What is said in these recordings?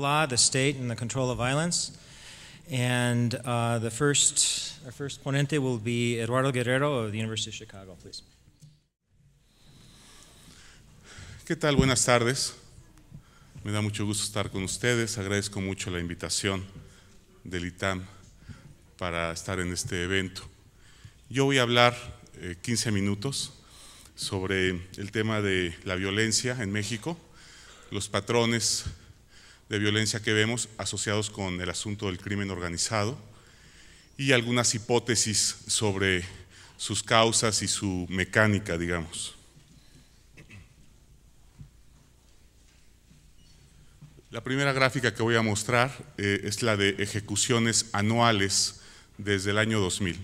law, the state, and the control of violence. And uh, the first, ponente será Eduardo Guerrero de la Universidad de Chicago, ¿Qué tal? Buenas tardes. Me da mucho gusto estar con ustedes. Agradezco mucho la invitación del ITAM para estar en este evento. Yo voy a hablar 15 eh, minutos sobre el tema de la violencia en México, los patrones de violencia que vemos asociados con el asunto del crimen organizado y algunas hipótesis sobre sus causas y su mecánica, digamos. La primera gráfica que voy a mostrar eh, es la de ejecuciones anuales desde el año 2000.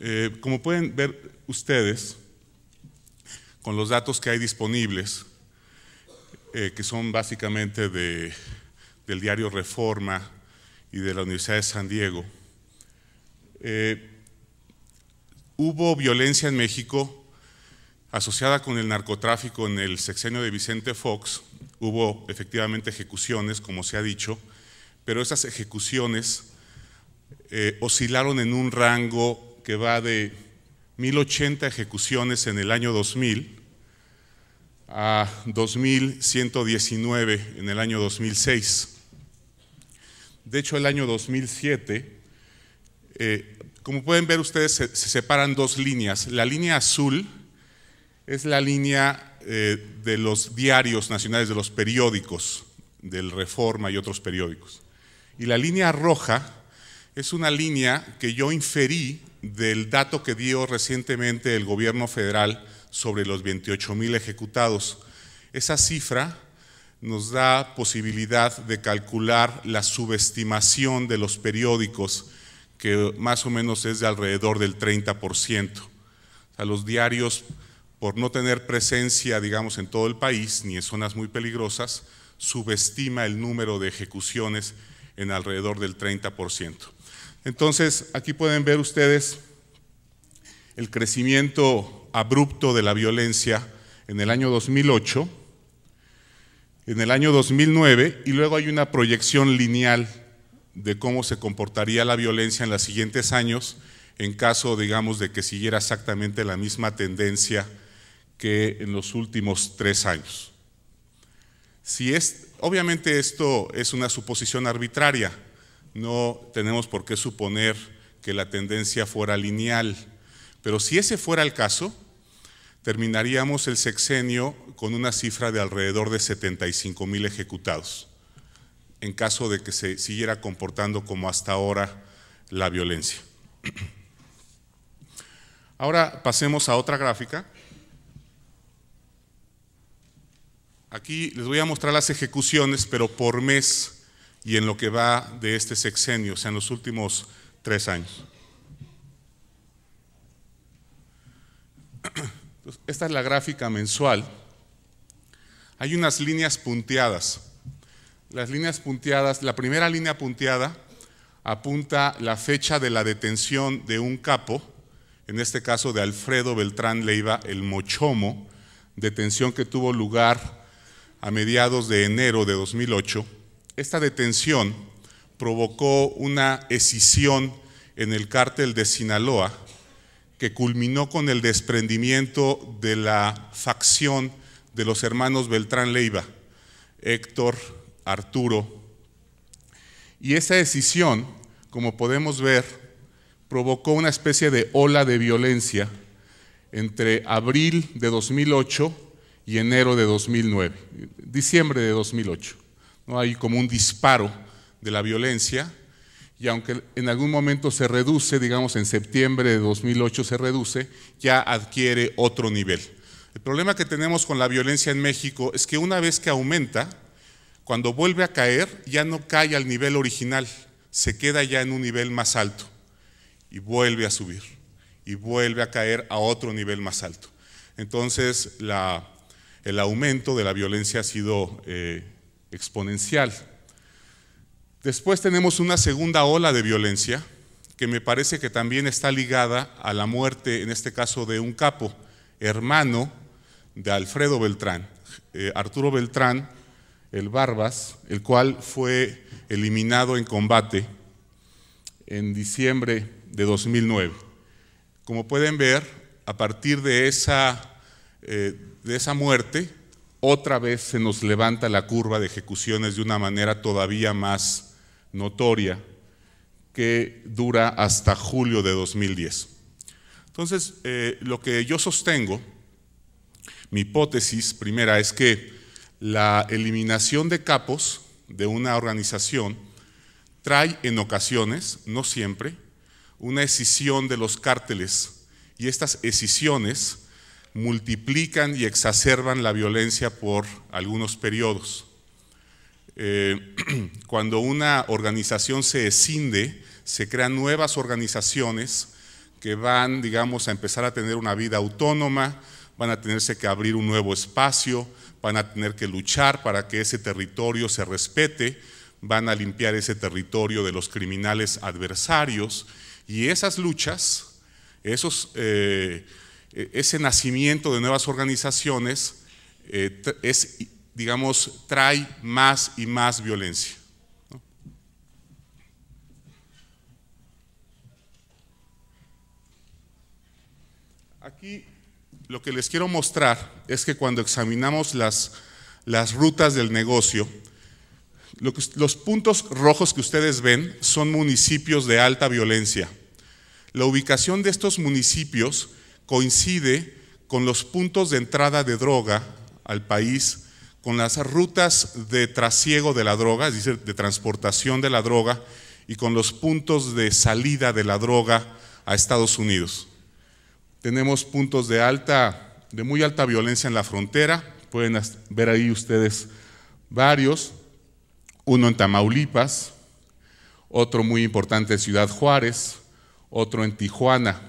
Eh, como pueden ver ustedes, con los datos que hay disponibles, eh, que son básicamente de, del diario Reforma y de la Universidad de San Diego. Eh, hubo violencia en México asociada con el narcotráfico en el sexenio de Vicente Fox. Hubo efectivamente ejecuciones, como se ha dicho, pero esas ejecuciones eh, oscilaron en un rango que va de 1080 ejecuciones en el año 2000 a 2119 en el año 2006. De hecho, el año 2007, eh, como pueden ver ustedes, se, separan dos líneas. La línea azul es la línea eh, de los diarios nacionales, de los periódicos, del Reforma y otros periódicos. Y la línea roja es una línea que yo inferí del dato que dio recientemente el gobierno federal sobre los 28 mil ejecutados. Esa cifra nos da posibilidad de calcular la subestimación de los periódicos, que más o menos es de alrededor del 30%. O sea, los diarios, por no tener presencia, digamos, en todo el país, ni en zonas muy peligrosas, subestima el número de ejecuciones en alrededor del 30%. Entonces, aquí pueden ver ustedes el crecimiento abrupto de la violencia en el año 2008, en el año 2009 y luego hay una proyección lineal de cómo se comportaría la violencia en los siguientes años en caso, digamos, de que siguiera exactamente la misma tendencia que en los últimos tres años. Si es, obviamente esto es una suposición arbitraria, no tenemos por qué suponer que la tendencia fuera lineal pero si ese fuera el caso, terminaríamos el sexenio con una cifra de alrededor de 75 mil ejecutados, en caso de que se siguiera comportando como hasta ahora la violencia. Ahora pasemos a otra gráfica. Aquí les voy a mostrar las ejecuciones, pero por mes y en lo que va de este sexenio, o sea, en los últimos tres años. esta es la gráfica mensual. Hay unas líneas punteadas. Las líneas punteadas, la primera línea punteada apunta la fecha de la detención de un capo, en este caso de Alfredo Beltrán Leiva, el Mochomo, detención que tuvo lugar a mediados de enero de 2008. Esta detención provocó una escisión en el cártel de Sinaloa que culminó con el desprendimiento de la facción de los hermanos Beltrán Leiva, Héctor, Arturo. Y esa decisión, como podemos ver, provocó una especie de ola de violencia entre abril de 2008 y enero de 2009, diciembre de 2008. ¿no? Hay como un disparo de la violencia y aunque en algún momento se reduce, digamos en septiembre de 2008 se reduce, ya adquiere otro nivel. El problema que tenemos con la violencia en México es que una vez que aumenta, cuando vuelve a caer, ya no cae al nivel original, se queda ya en un nivel más alto y vuelve a subir y vuelve a caer a otro nivel más alto. Entonces, el aumento de la violencia ha sido eh, exponencial. Después tenemos una segunda ola de violencia que me parece que también está ligada a la muerte, en este caso, de un capo, hermano de Alfredo Beltrán, eh, Arturo Beltrán, el Barbas, el cual fue eliminado en combate en diciembre de 2009. Como pueden ver, a partir de esa, eh, de esa muerte, otra vez se nos levanta la curva de ejecuciones de una manera todavía más notoria que dura hasta julio de 2010. Entonces, eh, lo que yo sostengo, mi hipótesis primera es que la eliminación de capos de una organización trae en ocasiones, no siempre, una escisión de los cárteles y estas escisiones multiplican y exacerban la violencia por algunos periodos. Eh, cuando una organización se escinde, se crean nuevas organizaciones que van, digamos, a empezar a tener una vida autónoma, van a tenerse que abrir un nuevo espacio, van a tener que luchar para que ese territorio se respete, van a limpiar ese territorio de los criminales adversarios. Y esas luchas, esos, eh, e-, ese nacimiento de nuevas organizaciones eh, es digamos, trae más y más violencia. Aquí lo que les quiero mostrar es que cuando examinamos las, rutas del negocio, los puntos rojos que ustedes ven son municipios de alta violencia. La ubicación de estos municipios coincide con los puntos de entrada de droga al país con las rutas de trasiego de la droga, es decir, de transportación de la droga y con los puntos de salida de la droga a Estados Unidos. Tenemos puntos de alta, de muy alta violencia en la frontera, pueden ver ahí ustedes varios, uno en Tamaulipas, otro muy importante en Ciudad Juárez, otro en Tijuana.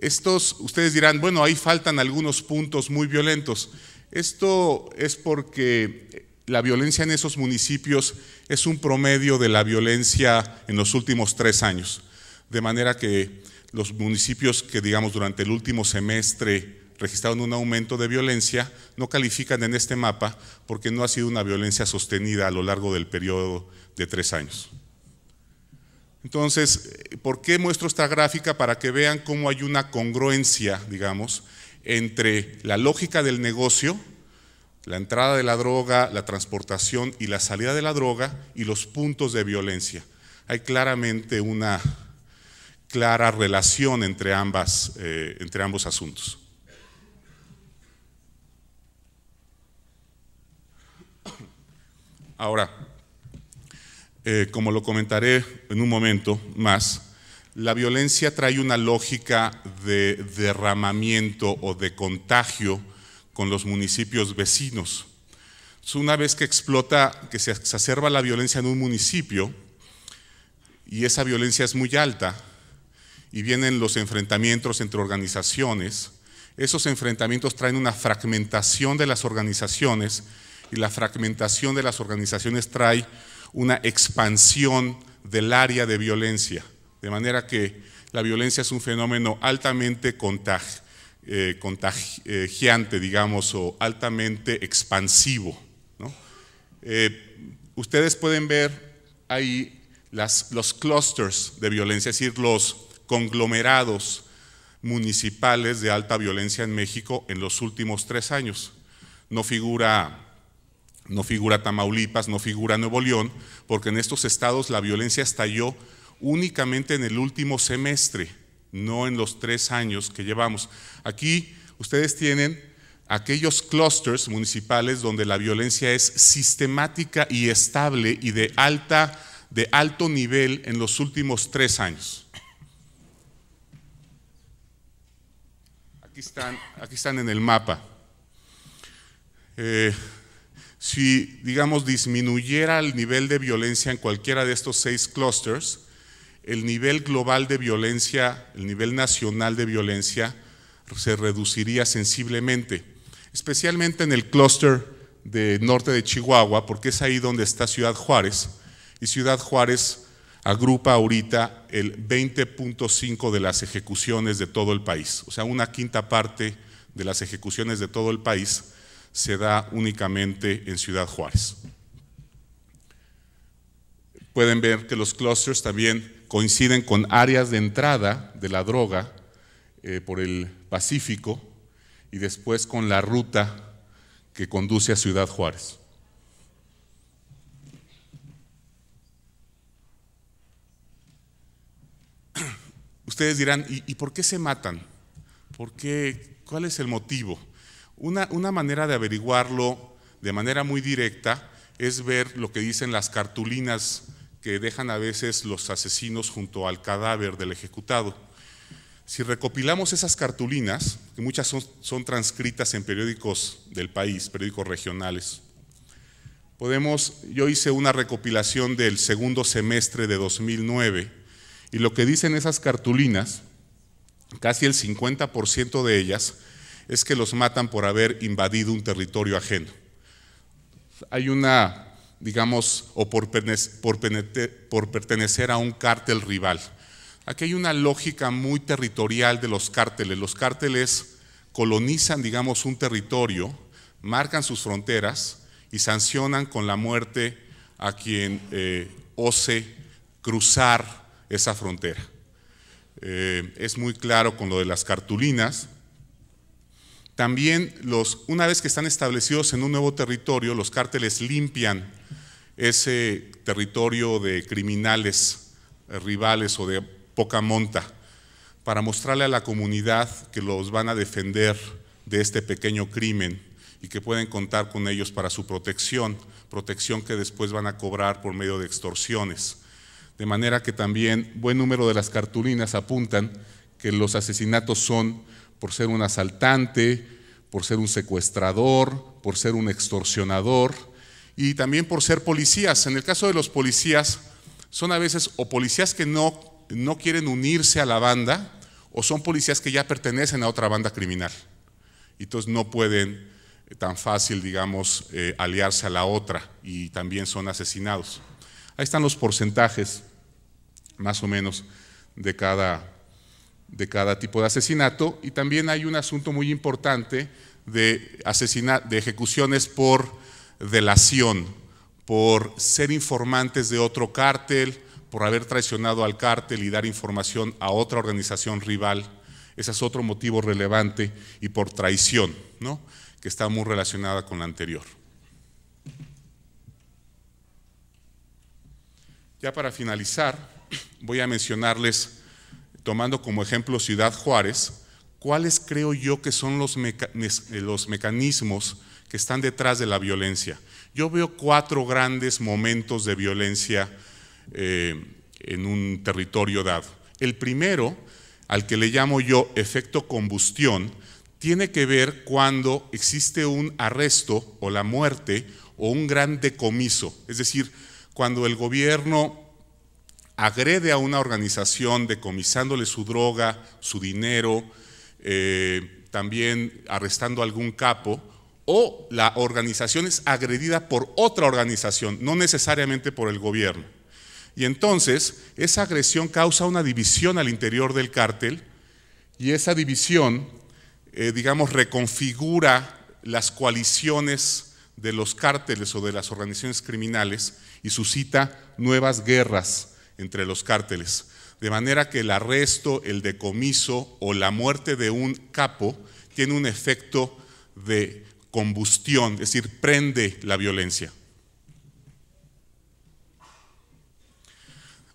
Estos, ustedes dirán, bueno, ahí faltan algunos puntos muy violentos. Esto es porque la violencia en esos municipios es un promedio de la violencia en los últimos tres años, de manera que los municipios que, digamos, durante el último semestre registraron un aumento de violencia, no califican en este mapa porque no ha sido una violencia sostenida a lo largo del periodo de tres años. Entonces, ¿por qué muestro esta gráfica? Para que vean cómo hay una congruencia, digamos, entre la lógica del negocio, la entrada de la droga, la transportación y la salida de la droga y los puntos de violencia. Hay claramente una clara relación entre, ambas, eh, entre ambos asuntos. Ahora, eh, como lo comentaré en un momento más, la violencia trae una lógica de derramamiento o de contagio con los municipios vecinos. Una vez que explota, que se exacerba la violencia en un municipio, y esa violencia es muy alta, y vienen los enfrentamientos entre organizaciones, esos enfrentamientos traen una fragmentación de las organizaciones, y la fragmentación de las organizaciones trae una expansión del área de violencia. De manera que la violencia es un fenómeno altamente eh, contagiante, digamos, o altamente expansivo. Eh, ustedes pueden ver ahí los clusters de violencia, es decir, los conglomerados municipales de alta violencia en México en los últimos tres años. No figura no figura Tamaulipas, no figura Nuevo León, porque en estos estados la violencia estalló únicamente en el último semestre, no en los tres años que llevamos. Aquí ustedes tienen aquellos clusters municipales donde la violencia es sistemática y estable y de, alta, de alto nivel en los últimos tres años. Aquí están, aquí en el mapa. Eh, si, digamos, disminuyera el nivel de violencia en cualquiera de estos seis clusters el nivel global de violencia, el nivel nacional de violencia, se reduciría sensiblemente, especialmente en el clúster de norte de Chihuahua, porque es ahí donde está Ciudad Juárez, y Ciudad Juárez agrupa ahorita el 20.5 de las ejecuciones de todo el país, o sea, una quinta parte de las ejecuciones de todo el país se da únicamente en Ciudad Juárez. Pueden ver que los clusters también coinciden con áreas de entrada de la droga eh, por el Pacífico y después con la ruta que conduce a Ciudad Juárez. Ustedes dirán, ¿y, por qué se matan? ¿Por ¿Cuál es el motivo? Una, una manera de averiguarlo de manera muy directa es ver lo que dicen las cartulinas que dejan a veces los asesinos junto al cadáver del ejecutado. Si recopilamos esas cartulinas, que muchas son, transcritas en periódicos del país, periódicos regionales, podemos, yo hice una recopilación del segundo semestre de 2009 y lo que dicen esas cartulinas, casi el 50% de ellas, es que los matan por haber invadido un territorio ajeno. Hay una digamos, o por pertenecer a un cártel rival. Aquí hay una lógica muy territorial de los cárteles. Los cárteles colonizan, digamos, un territorio, marcan sus fronteras y sancionan con la muerte a quien eh, ose cruzar esa frontera. Eh, es muy claro con lo de las cartulinas, también los, una vez que están establecidos en un nuevo territorio, los cárteles limpian ese territorio de criminales eh, rivales o de poca monta para mostrarle a la comunidad que los van a defender de este pequeño crimen y que pueden contar con ellos para su protección, protección que después van a cobrar por medio de extorsiones. De manera que también buen número de las cartulinas apuntan que los asesinatos son por ser un asaltante, por ser un secuestrador, por ser un extorsionador y también por ser policías. En el caso de los policías, son a veces o policías que no, no quieren unirse a la banda o son policías que ya pertenecen a otra banda criminal. Y entonces no pueden eh, tan fácil, digamos, eh, aliarse a la otra y también son asesinados. Ahí están los porcentajes, más o menos, de cada de cada tipo de asesinato y también hay un asunto muy importante de, de ejecuciones por delación, por ser informantes de otro cártel, por haber traicionado al cártel y dar información a otra organización rival. Ese es otro motivo relevante y por traición, ¿no? que está muy relacionada con la anterior. Ya para finalizar, voy a mencionarles tomando como ejemplo Ciudad Juárez, cuáles creo yo que son los, mecanismos que están detrás de la violencia. Yo veo cuatro grandes momentos de violencia eh, en un territorio dado. El primero, al que le llamo yo efecto combustión, tiene que ver cuando existe un arresto o la muerte o un gran decomiso, es decir, cuando el gobierno agrede a una organización decomisándole su droga, su dinero, eh, también arrestando a algún capo, o la organización es agredida por otra organización, no necesariamente por el gobierno. Y entonces esa agresión causa una división al interior del cártel y esa división, eh, digamos, reconfigura las coaliciones de los cárteles o de las organizaciones criminales y suscita nuevas guerras entre los cárteles. De manera que el arresto, el decomiso o la muerte de un capo tiene un efecto de combustión, es decir, prende la violencia.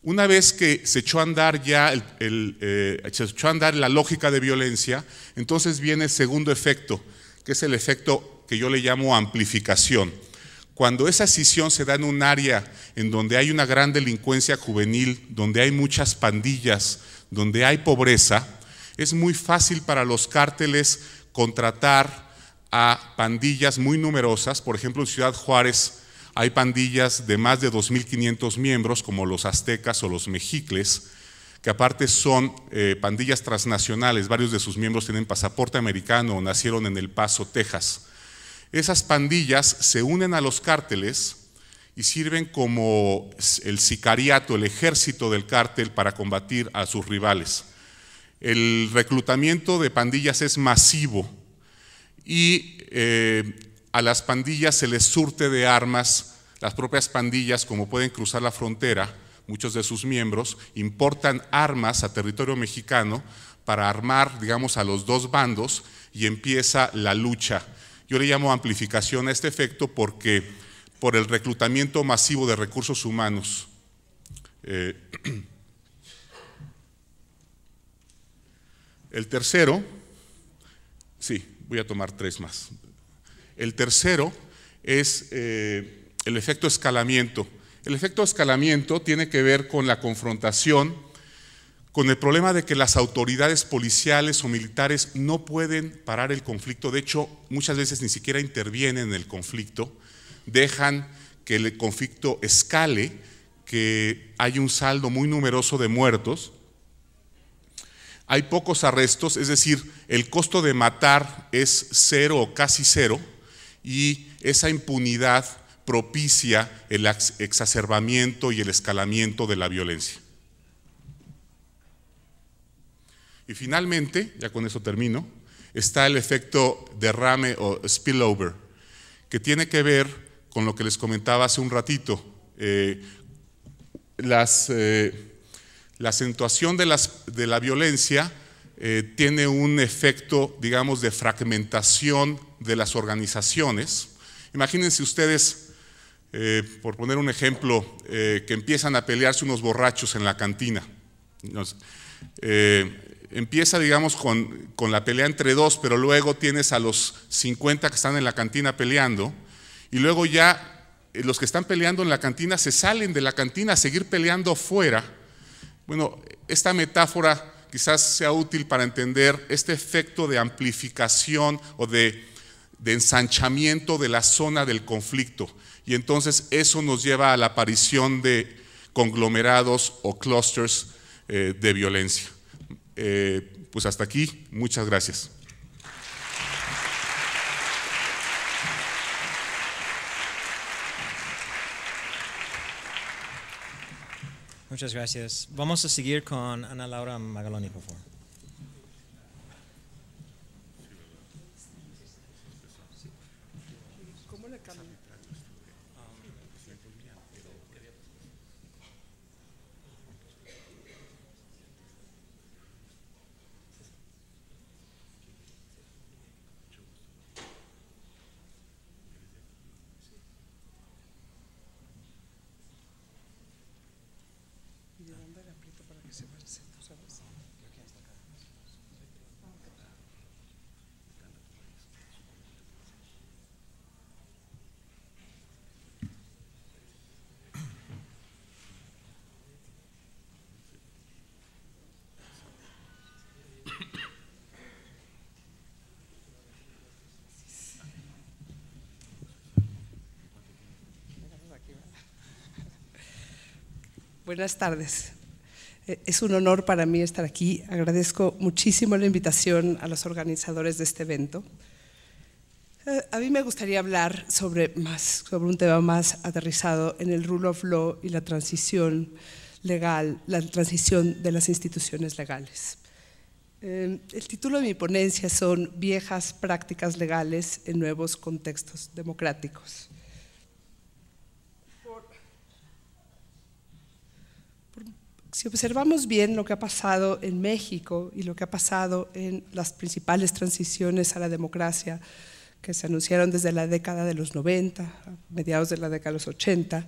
Una vez que se echó a andar ya eh, andar la lógica de violencia, entonces viene el segundo efecto, que es el efecto que yo le llamo amplificación. Cuando esa escisión se da en un área en donde hay una gran delincuencia juvenil, donde hay muchas pandillas, donde hay pobreza, es muy fácil para los cárteles contratar a pandillas muy numerosas. Por ejemplo, en Ciudad Juárez hay pandillas de más de 2.500 miembros, como los aztecas o los mexicles, que aparte son eh, pandillas transnacionales, varios de sus miembros tienen pasaporte americano o nacieron en El Paso, Texas. Esas pandillas se unen a los cárteles y sirven como el sicariato, el ejército del cártel para combatir a sus rivales. El reclutamiento de pandillas es masivo y eh, a las pandillas se les surte de armas, las propias pandillas, como pueden cruzar la frontera, muchos de sus miembros importan armas a territorio mexicano para armar, digamos, a los dos bandos y empieza la lucha yo le llamo amplificación a este efecto porque por el reclutamiento masivo de recursos humanos, eh, el tercero, sí, voy a tomar tres más. El tercero es eh, el efecto escalamiento. El efecto escalamiento tiene que ver con la confrontación con el problema de que las autoridades policiales o militares no pueden parar el conflicto, de hecho muchas veces ni siquiera intervienen en el conflicto, dejan que el conflicto escale, que hay un saldo muy numeroso de muertos, hay pocos arrestos, es decir, el costo de matar es cero o casi cero y esa impunidad propicia el exacerbamiento y el escalamiento de la violencia. Y finalmente, ya con eso termino, está el efecto derrame o spillover, que tiene que ver con lo que les comentaba hace un ratito. Eh, eh, la acentuación de, las, de la violencia eh, tiene un efecto, digamos, de fragmentación de las organizaciones. Imagínense ustedes, por poner un ejemplo, que empiezan a pelearse unos borrachos en la cantina empieza, digamos, con, la pelea entre dos, pero luego tienes a los 50 que están en la cantina peleando, y luego ya eh, los que están peleando en la cantina se salen de la cantina a seguir peleando fuera. Bueno, esta metáfora quizás sea útil para entender este efecto de amplificación o de, ensanchamiento de la zona del conflicto. Y entonces eso nos lleva a la aparición de conglomerados o clusters eh, de violencia. Eh, pues hasta aquí, muchas gracias. Muchas gracias. Vamos a seguir con Ana Laura Magaloni, por favor. Buenas tardes. Eh, es un honor para mí estar aquí. Agradezco muchísimo la invitación a los organizadores de este evento. Eh, a mí me gustaría hablar sobre, más, sobre un tema más aterrizado en el rule of law y la transición legal, la transición de las instituciones legales. Eh, el título de mi ponencia son Viejas prácticas legales en nuevos contextos democráticos. si observamos bien lo que ha pasado en México y lo que ha pasado en las principales transiciones a la democracia que se anunciaron desde la década de los 90, mediados de la década de los 80,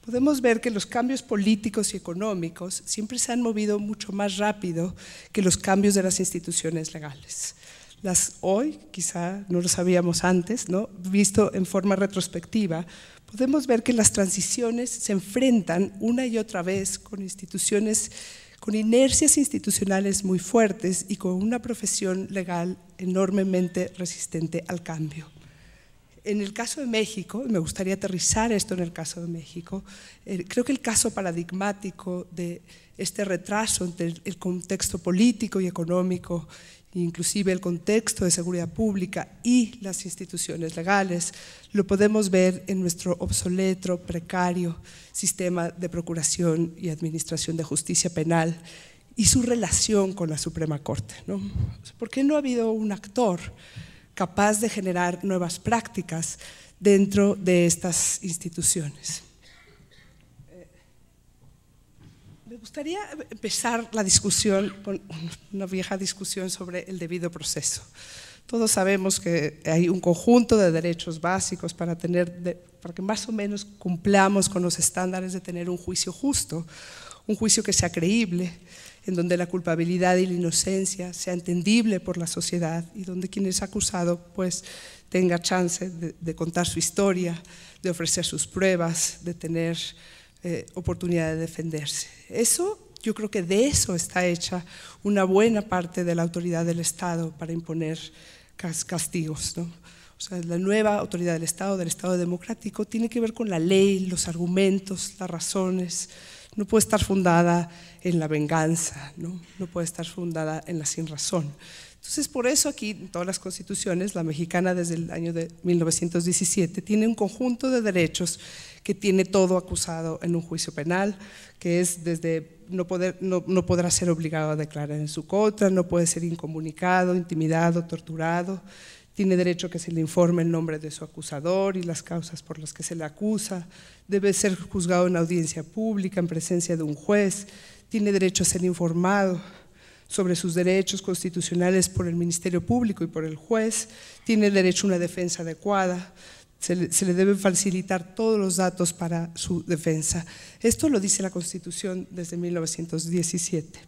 podemos ver que los cambios políticos y económicos siempre se han movido mucho más rápido que los cambios de las instituciones legales. Las hoy, quizá no lo sabíamos antes, ¿no? visto en forma retrospectiva, podemos ver que las transiciones se enfrentan una y otra vez con instituciones, con inercias institucionales muy fuertes y con una profesión legal enormemente resistente al cambio. En el caso de México, me gustaría aterrizar esto en el caso de México, eh, creo que el caso paradigmático de este retraso entre el contexto político y económico inclusive el contexto de seguridad pública y las instituciones legales, lo podemos ver en nuestro obsoleto, precario sistema de procuración y administración de justicia penal y su relación con la Suprema Corte. ¿Por qué no ha habido un actor capaz de generar nuevas prácticas dentro de estas instituciones? gustaría empezar la discusión con una vieja discusión sobre el debido proceso. Todos sabemos que hay un conjunto de derechos básicos para, tener, para que más o menos cumplamos con los estándares de tener un juicio justo, un juicio que sea creíble, en donde la culpabilidad y la inocencia sea entendible por la sociedad y donde quien es acusado pues tenga chance de, de contar su historia, de ofrecer sus pruebas, de tener eh, oportunidad de defenderse. Eso, yo creo que de eso está hecha una buena parte de la autoridad del Estado para imponer castigos. ¿no? O sea, la nueva autoridad del Estado, del Estado democrático, tiene que ver con la ley, los argumentos, las razones. No puede estar fundada en la venganza, no, no puede estar fundada en la sin razón. Entonces, por eso aquí, en todas las constituciones, la mexicana desde el año de 1917 tiene un conjunto de derechos que tiene todo acusado en un juicio penal, que es desde no, poder, no, podrá ser obligado a declarar en su contra, no puede ser incomunicado, intimidado, torturado, tiene derecho a que se le informe el nombre de su acusador y las causas por las que se le acusa, debe ser juzgado en audiencia pública, en presencia de un juez, tiene derecho a ser informado sobre sus derechos constitucionales por el Ministerio Público y por el juez, tiene derecho a una defensa adecuada, se le, deben facilitar todos los datos para su defensa. Esto lo dice la Constitución desde 1917.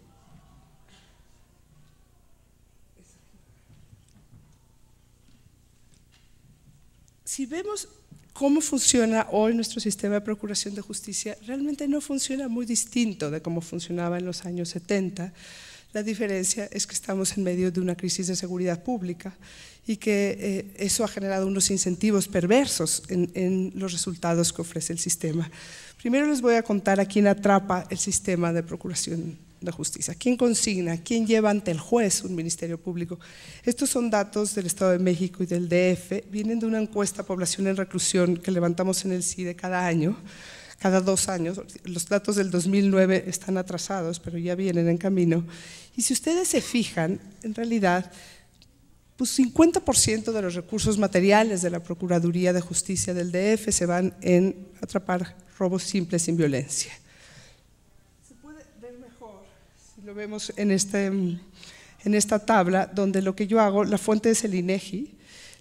Si vemos cómo funciona hoy nuestro sistema de procuración de justicia, realmente no funciona muy distinto de cómo funcionaba en los años 70. La diferencia es que estamos en medio de una crisis de seguridad pública y que eh, eso ha generado unos incentivos perversos en, en, los resultados que ofrece el sistema. Primero les voy a contar a quién atrapa el sistema de procuración de justicia, quién consigna, quién lleva ante el juez un ministerio público. Estos son datos del Estado de México y del DF, vienen de una encuesta población en reclusión que levantamos en el CIDE cada año, cada dos años. Los datos del 2009 están atrasados, pero ya vienen en camino. Y si ustedes se fijan, en realidad pues 50% de los recursos materiales de la Procuraduría de Justicia del DF se van en atrapar robos simples sin violencia. Se puede ver mejor si lo vemos en, este, en esta tabla, donde lo que yo hago, la fuente es el INEGI,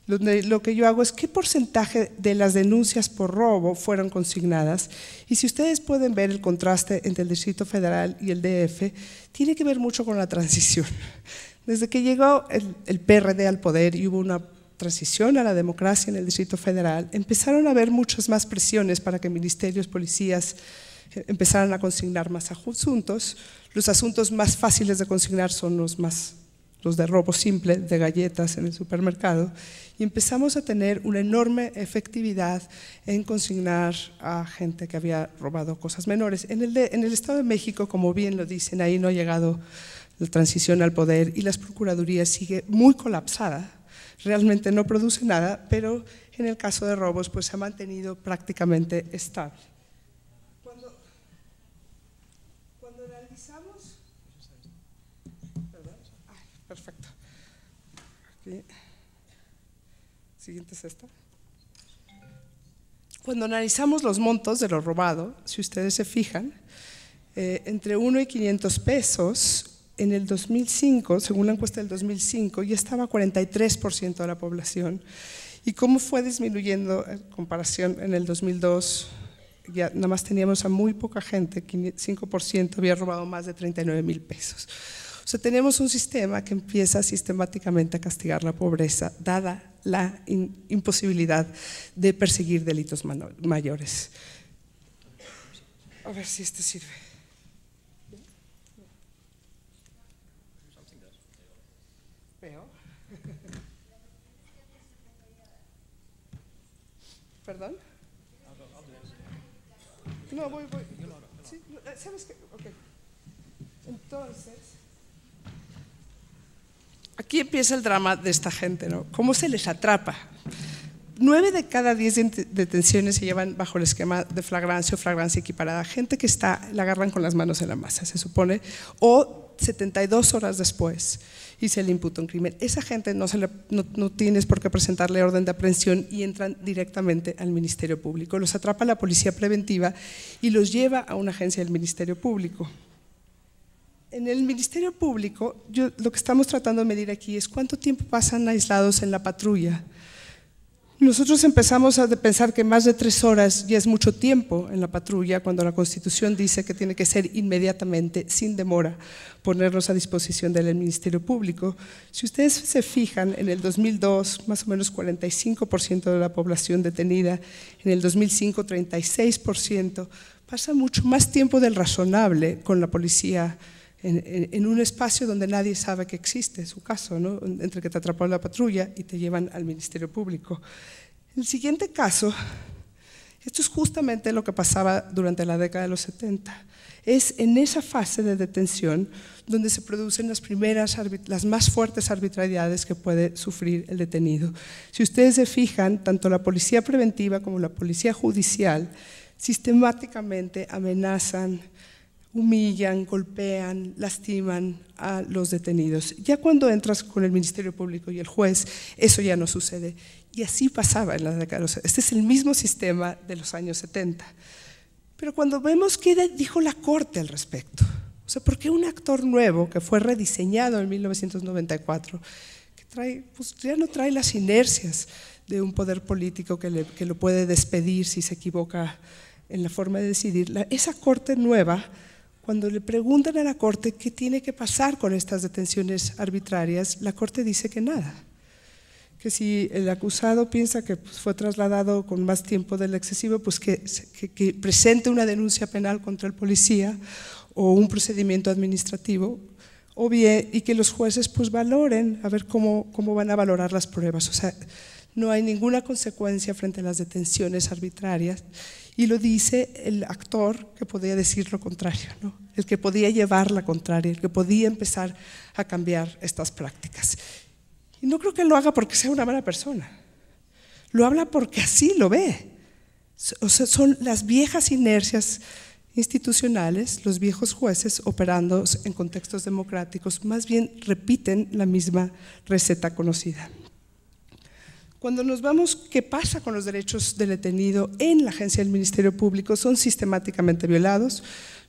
e donde lo que yo hago es qué porcentaje de las denuncias por robo fueron consignadas. Y si ustedes pueden ver el contraste entre el Distrito Federal y el DF, tiene que ver mucho con la transición. Desde que llegó el, PRD al poder y hubo una transición a la democracia en el Distrito Federal, empezaron a haber muchas más presiones para que ministerios, policías eh, empezaran a consignar más asuntos. Los asuntos más fáciles de consignar son los más los de robo simple, de galletas en el supermercado, y empezamos a tener una enorme efectividad en consignar a gente que había robado cosas menores. en el Estado de México, como bien lo dicen, ahí no ha llegado la transición al poder y las procuradurías sigue muy colapsada. Realmente no produce nada, pero en el caso de robos pues se ha mantenido prácticamente estable. Cuando, cuando analizamos... perfecto. Siguiente esta. Cuando analizamos los montos de lo robado, si ustedes se fijan, eh, entre 1 y 500 pesos en el 2005, según la encuesta del 2005, ya estaba 43% de la población. ¿Y cómo fue disminuyendo en comparación en el 2002? Ya nada más teníamos a muy poca gente, 5% había robado más de 39 mil pesos. O sea, tenemos un sistema que empieza sistemáticamente a castigar la pobreza, dada la imposibilidad de perseguir delitos mayores. A ver si este sirve. ¿Perdón? No, voy, voy. Eh, ¿Sabes qué? Entonces, aquí empieza el drama de esta gente, ¿no? ¿Cómo se les atrapa? Nueve de cada diez detenciones se llevan bajo el esquema de flagrancia o flagrancia equiparada. Gente que está, la agarran con las manos en la masa, se supone, o 72 horas después y se le imputa un crimen. Esa gente no, se tienes por qué presentarle orden de aprehensión y entran directamente al Ministerio Público. Los atrapa la policía preventiva y los lleva a una agencia del Ministerio Público. En el Ministerio Público, lo que estamos tratando de medir aquí es cuánto tiempo pasan aislados en la patrulla. Nosotros empezamos a pensar que más de tres horas ya es mucho tiempo en la patrulla cuando la Constitución dice que tiene que ser inmediatamente, sin demora, ponerlos a disposición del Ministerio Público. Si ustedes se fijan, en el 2002 más o menos 45% de la población detenida, en el 2005 36%, pasa mucho más tiempo del razonable con la policía en, un espacio donde nadie sabe que existe su caso, ¿no? entre que te atrapó la patrulla y te llevan al Ministerio Público. El siguiente caso, esto es justamente lo que pasaba durante la década de los 70. Es en esa fase de detención donde se producen las primeras, las más fuertes arbitrariedades que puede sufrir el detenido. Si ustedes se fijan, tanto la policía preventiva como la policía judicial sistemáticamente amenazan, humillan, golpean, lastiman a los detenidos. Ya cuando entras con el Ministerio Público y el juez, eso ya no sucede. Y así pasaba en la década. Este es el mismo sistema de los años 70. Pero cuando vemos qué dijo la Corte al respecto, o sea, ¿por qué un actor nuevo que fue rediseñado en 1994, que trae, pues, ya no trae las inercias de un poder político que, lo puede despedir si se equivoca en la forma de decidir, esa Corte nueva cuando le preguntan a la Corte qué tiene que pasar con estas detenciones arbitrarias, la Corte dice que nada. Que si el acusado piensa que pues, fue trasladado con más tiempo del excesivo, pues que, presente una denuncia penal contra el policía o un procedimiento administrativo o bien, y que los jueces pues valoren, a ver cómo, cómo van a valorar las pruebas. O sea, no hay ninguna consecuencia frente a las detenciones arbitrarias y lo dice el actor que podía decir lo contrario, el que podía llevar la contraria, el que podía empezar a cambiar estas prácticas. Y no creo que lo haga porque sea una mala persona, lo habla porque así lo ve. O sea, son las viejas inercias institucionales, los viejos jueces operando en contextos democráticos, más bien repiten la misma receta conocida. Cuando nos vamos, ¿qué pasa con los derechos del detenido en la agencia del Ministerio Público? Son sistemáticamente violados.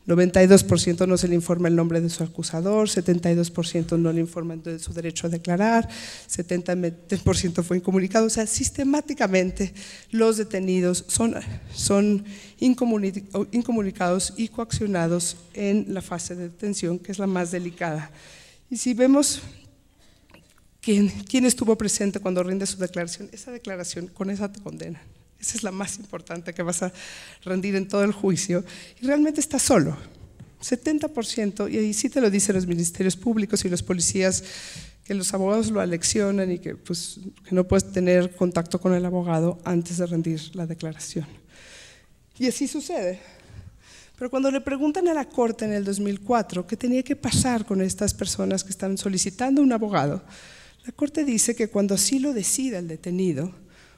92% no se le informa el nombre de su acusador, 72% no le informan de su derecho a declarar, 70% fue incomunicado. O sea, sistemáticamente los detenidos son, son incomunicados y coaccionados en la fase de detención, que es la más delicada. Y si vemos ¿Quién, estuvo presente cuando rinde su declaración? Esa declaración, con esa te condenan. Esa es la más importante que vas a rendir en todo el juicio. Y realmente estás solo. 70%, y ahí sí te lo dicen los ministerios públicos y los policías, que los abogados lo aleccionan y que, pues, que no puedes tener contacto con el abogado antes de rendir la declaración. Y así sucede. Pero cuando le preguntan a la Corte en el 2004 qué tenía que pasar con estas personas que están solicitando un abogado, la Corte dice que cuando así lo decida el detenido,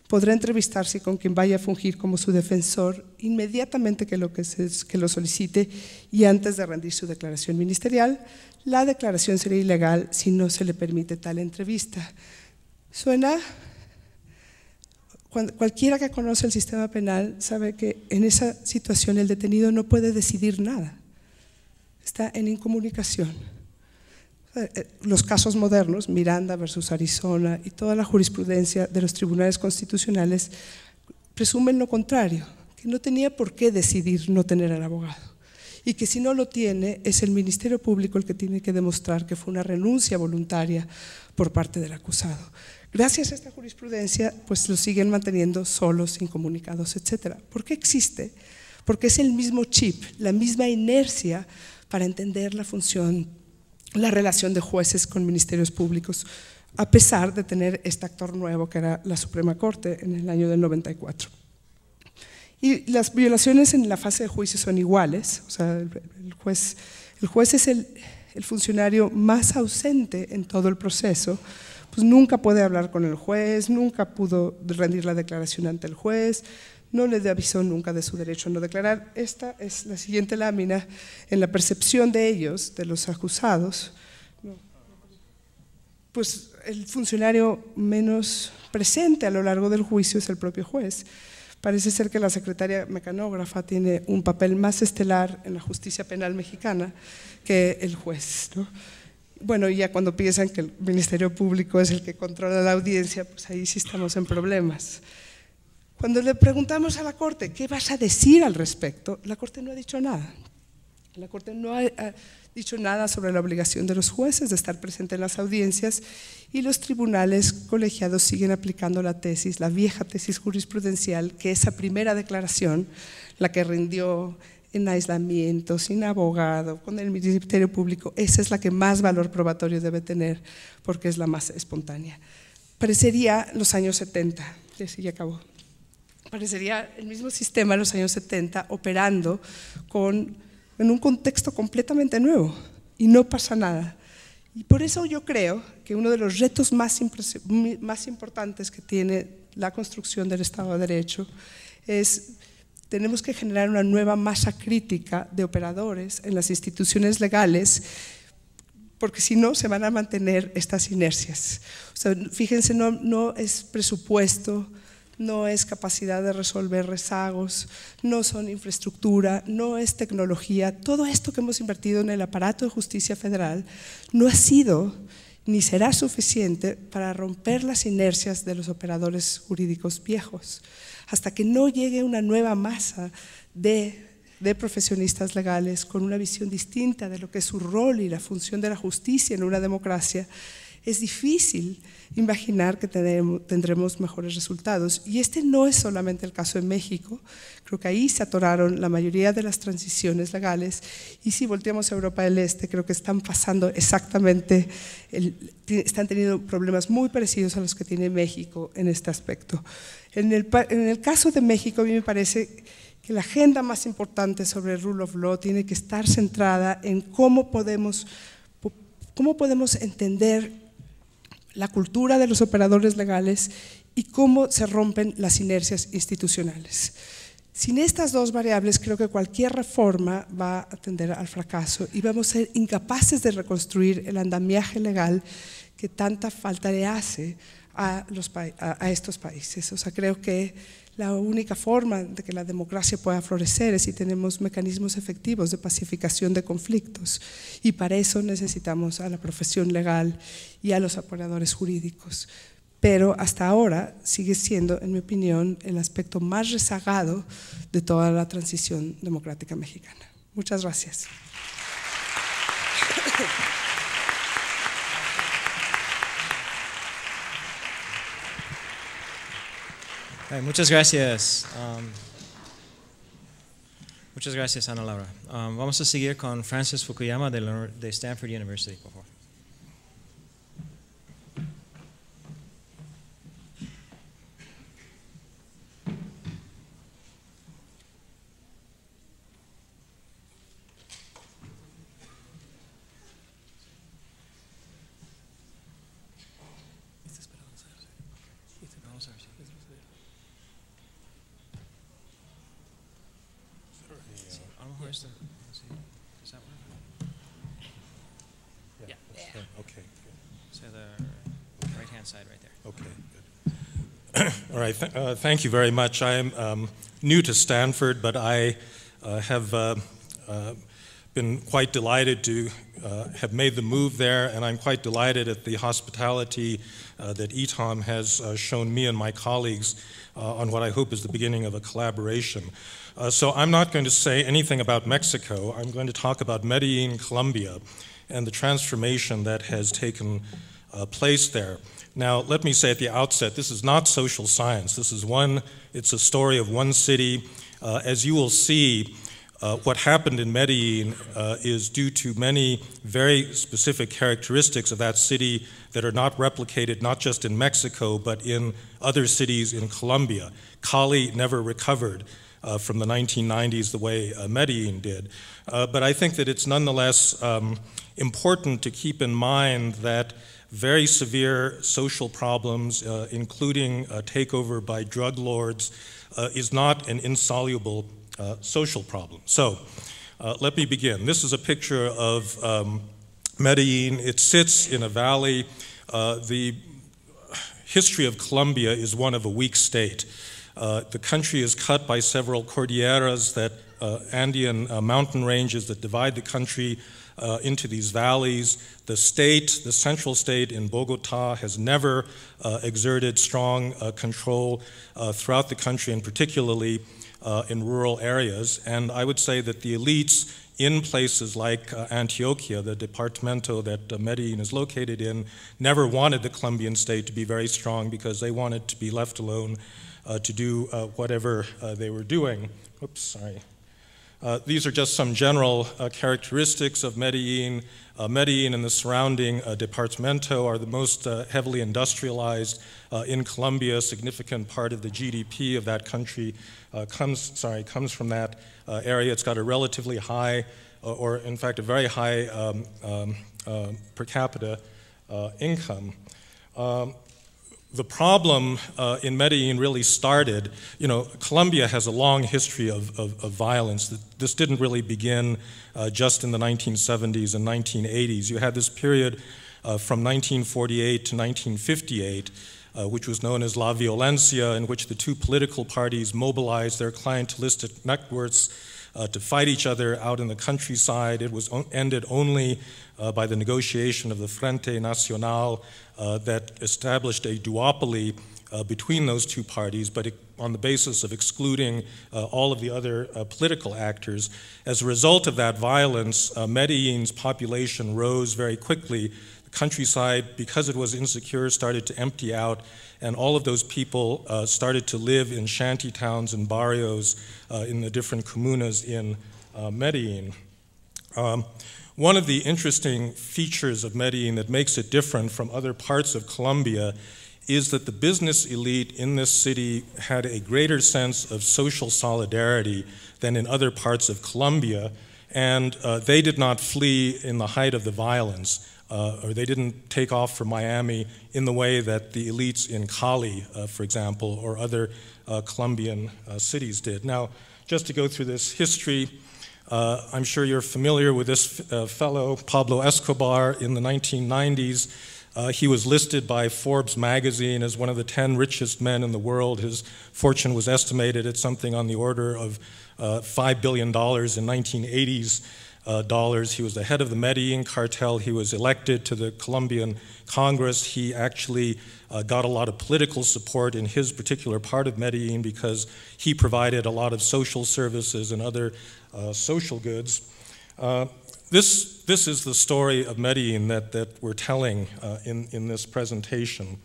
podrá entrevistarse con quien vaya a fungir como su defensor inmediatamente que lo, que lo solicite y antes de rendir su declaración ministerial. La declaración sería ilegal si no se le permite tal entrevista. Suena, cualquiera que conoce el sistema penal sabe que en esa situación el detenido no puede decidir nada, está en incomunicación. Eh, eh, los casos modernos, Miranda versus Arizona y toda la jurisprudencia de los tribunales constitucionales, presumen lo contrario, que no tenía por qué decidir no tener al abogado y que si no lo tiene es el Ministerio Público el que tiene que demostrar que fue una renuncia voluntaria por parte del acusado. Gracias a esta jurisprudencia, pues lo siguen manteniendo solos, incomunicados, etc. ¿Por qué existe? Porque es el mismo chip, la misma inercia para entender la función la relación de jueces con ministerios públicos, a pesar de tener este actor nuevo que era la Suprema Corte en el año del 94. Y las violaciones en la fase de juicio son iguales, o sea, el juez, es el funcionario más ausente en todo el proceso, pues nunca puede hablar con el juez, nunca pudo rendir la declaración ante el juez, no les avisó nunca de su derecho a no declarar. Esta es la siguiente lámina. En la percepción de ellos, de los acusados, pues el funcionario menos presente a lo largo del juicio es el propio juez. Parece ser que la secretaria mecanógrafa tiene un papel más estelar en la justicia penal mexicana que el juez. ¿no? Bueno, ya cuando piensan que el Ministerio Público es el que controla la audiencia, pues ahí sí estamos en problemas. Cuando le preguntamos a la Corte, ¿qué vas a decir al respecto? La Corte no ha dicho nada. La Corte no ha, dicho nada sobre la obligación de los jueces de estar presentes en las audiencias y los tribunales colegiados siguen aplicando la tesis, la vieja tesis jurisprudencial, que esa primera declaración, la que rindió en aislamiento, sin abogado, con el Ministerio Público, esa es la que más valor probatorio debe tener porque es la más espontánea. Parecería los años 70, y acabó parecería el mismo sistema en los años 70 operando en un contexto completamente nuevo y no pasa nada. Y por eso yo creo que uno de los retos más, importantes que tiene la construcción del Estado de Derecho es tenemos que generar una nueva masa crítica de operadores en las instituciones legales porque si no se van a mantener estas inercias. fíjense, no es presupuesto, no es capacidad de resolver rezagos, no son infraestructura, no es tecnología. Todo esto que hemos invertido en el aparato de justicia federal no ha sido ni será suficiente para romper las inercias de los operadores jurídicos viejos, hasta que no llegue una nueva masa de, de profesionistas legales con una visión distinta de lo que es su rol y la función de la justicia en una democracia es difícil imaginar que tendremos mejores resultados. Y este no es solamente el caso en México, creo que ahí se atoraron la mayoría de las transiciones legales y si volteamos a Europa del Este, creo que están pasando exactamente, están teniendo problemas muy parecidos a los que tiene México en este aspecto. En el, caso de México, a mí me parece que la agenda más importante sobre el rule of law tiene que estar centrada en cómo podemos, cómo podemos entender la cultura de los operadores legales y cómo se rompen las inercias institucionales. Sin estas dos variables creo que cualquier reforma va a tender al fracaso y vamos a ser incapaces de reconstruir el andamiaje legal que tanta falta le hace a, estos países. O sea, creo que la única forma de que la democracia pueda florecer es si tenemos mecanismos efectivos de pacificación de conflictos y para eso necesitamos a la profesión legal y a los apoyadores jurídicos. Pero hasta ahora sigue siendo, en mi opinión, el aspecto más rezagado de toda la transición democrática mexicana. Muchas gracias. muchas gracias. Um, muchas gracias, Ana Laura. Um, vamos a seguir con Francis Fukuyama de, de Stanford University, por favor. All right, th uh, thank you very much. I'm um, new to Stanford, but I uh, have uh, uh, been quite delighted to uh, have made the move there, and I'm quite delighted at the hospitality that ETOM has shown me and my colleagues on what I hope is the beginning of a collaboration. so I'm not going to say anything about Mexico. I'm going to talk about Medellin, Colombia, and the transformation that has taken uh, place there. Now, let me say at the outset, this is not social science. This is one, it's a story of one city. Uh, as you will see, uh, what happened in Medellin uh, is due to many very specific characteristics of that city that are not replicated not just in Mexico but in other cities in Colombia. Cali never recovered uh, from the 1990s the way uh, Medellin did. Uh, but I think that it's nonetheless um, important to keep in mind that very severe social problems, uh, including takeover by drug lords, uh, is not an insoluble uh, social problem. So uh, let me begin. This is a picture of um, Medellin. It sits in a valley. the history of Colombia is one of a weak state. the country is cut by several cordilleras that Andean mountain ranges that divide the country uh, into these valleys. The state, the central state in Bogota, has never uh, exerted strong uh, control uh, throughout the country and particularly uh, in rural areas. And I would say that the elites in places like uh, Antioquia, the departamento that uh, Medellin is located in, never wanted the Colombian state to be very strong because they wanted to be left alone uh, to do whatever they were doing. Oops, sorry. Uh, these are just some general uh, characteristics of Medellin. Uh, Medellin and the surrounding uh, departamento are the most uh, heavily industrialized in Colombia. A significant part of the GDP of that country comes, sorry, comes from that area. It's got a relatively high, or in fact, a very high um, um, per capita income. Um, the problem uh, in Medellin really started, you know, Colombia has a long history of, of, of violence. This didn't really begin uh, just in the 1970s and 1980s. You had this period uh, from 1948 to 1958, uh, which was known as La Violencia, in which the two political parties mobilized their clientelistic networks uh, to fight each other out in the countryside. It was ended only uh, by the negotiation of the Frente Nacional uh, that established a duopoly uh, between those two parties, but it, on the basis of excluding uh, all of the other uh, political actors. As a result of that violence, uh, Medellin's population rose very quickly The countryside, because it was insecure, started to empty out, and all of those people uh, started to live in shanty towns and barrios uh, in the different comunas in uh, Medellin. Um, one of the interesting features of Medellin that makes it different from other parts of Colombia is that the business elite in this city had a greater sense of social solidarity than in other parts of Colombia, and uh, they did not flee in the height of the violence, uh, or they didn't take off for Miami in the way that the elites in Cali, uh, for example, or other uh, Colombian uh, cities did. Now, just to go through this history, uh, I'm sure you're familiar with this uh, fellow, Pablo Escobar, in the 1990s. Uh, he was listed by Forbes magazine as one of the 10 richest men in the world. His fortune was estimated at something on the order of uh, $5 billion in 1980s uh, dollars. He was the head of the Medellin cartel. He was elected to the Colombian Congress. He actually uh, got a lot of political support in his particular part of Medellin because he provided a lot of social services and other uh, social goods. Uh, this, this is the story of Medellin that, that we're telling uh, in, in this presentation.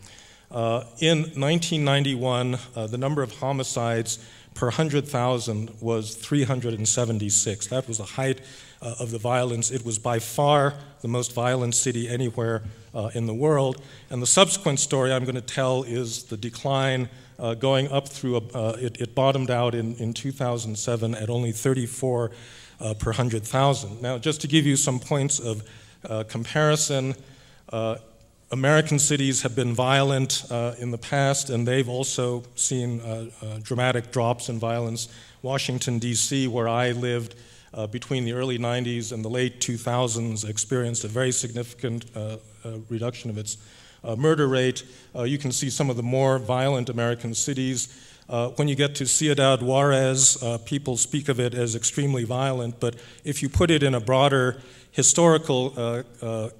in 1991, the number of homicides per 100,000 was 376. That was the height uh, of the violence. It was by far the most violent city anywhere uh, in the world. And the subsequent story I'm going to tell is the decline uh, going up through, a, uh, it, it, bottomed out in, in 2007 at only 34 uh, per 100,000. Now, just to give you some points of uh, comparison, American cities have been violent uh, in the past, and they've also seen uh, uh, dramatic drops in violence. Washington, D.C., where I lived, uh, between the early 90s and the late 2000s experienced a very significant uh, uh, reduction of its uh, murder rate. Uh, you can see some of the more violent American cities. Uh, when you get to Ciudad Juarez, people speak of it as extremely violent, but if you put it in a broader historical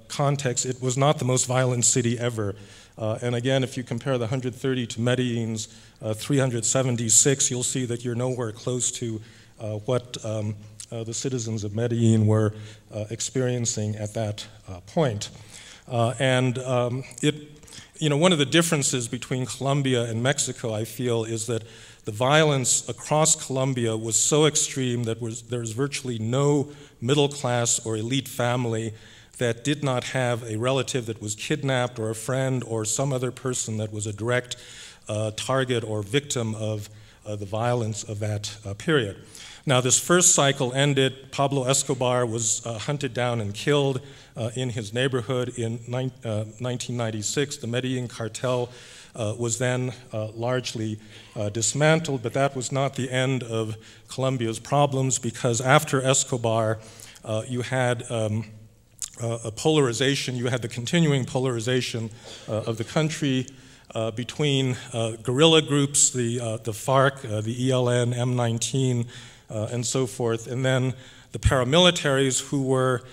context, it was not the most violent city ever. Uh, and again, if you compare the 130 to Medellin's uh, 376, you'll see that you're nowhere close to uh, what um, uh, the citizens of Medellin were uh, experiencing at that uh, point. and um, it, you know, one of the differences between Colombia and Mexico, I feel, is that the violence across Colombia was so extreme that was, there was virtually no middle class or elite family that did not have a relative that was kidnapped or a friend or some other person that was a direct uh, target or victim of uh, the violence of that uh, period. Now, this first cycle ended. Pablo Escobar was uh, hunted down and killed uh, in his neighborhood in ni- uh, 1996. The Medellin cartel uh, was then uh, largely uh, dismantled, but that was not the end of Colombia's problems because after Escobar, you had um, a polarization, you had the continuing polarization of the country. Uh, between uh, guerrilla groups, the, uh, the FARC, the ELN, M19, uh, and so forth. And then the paramilitaries who were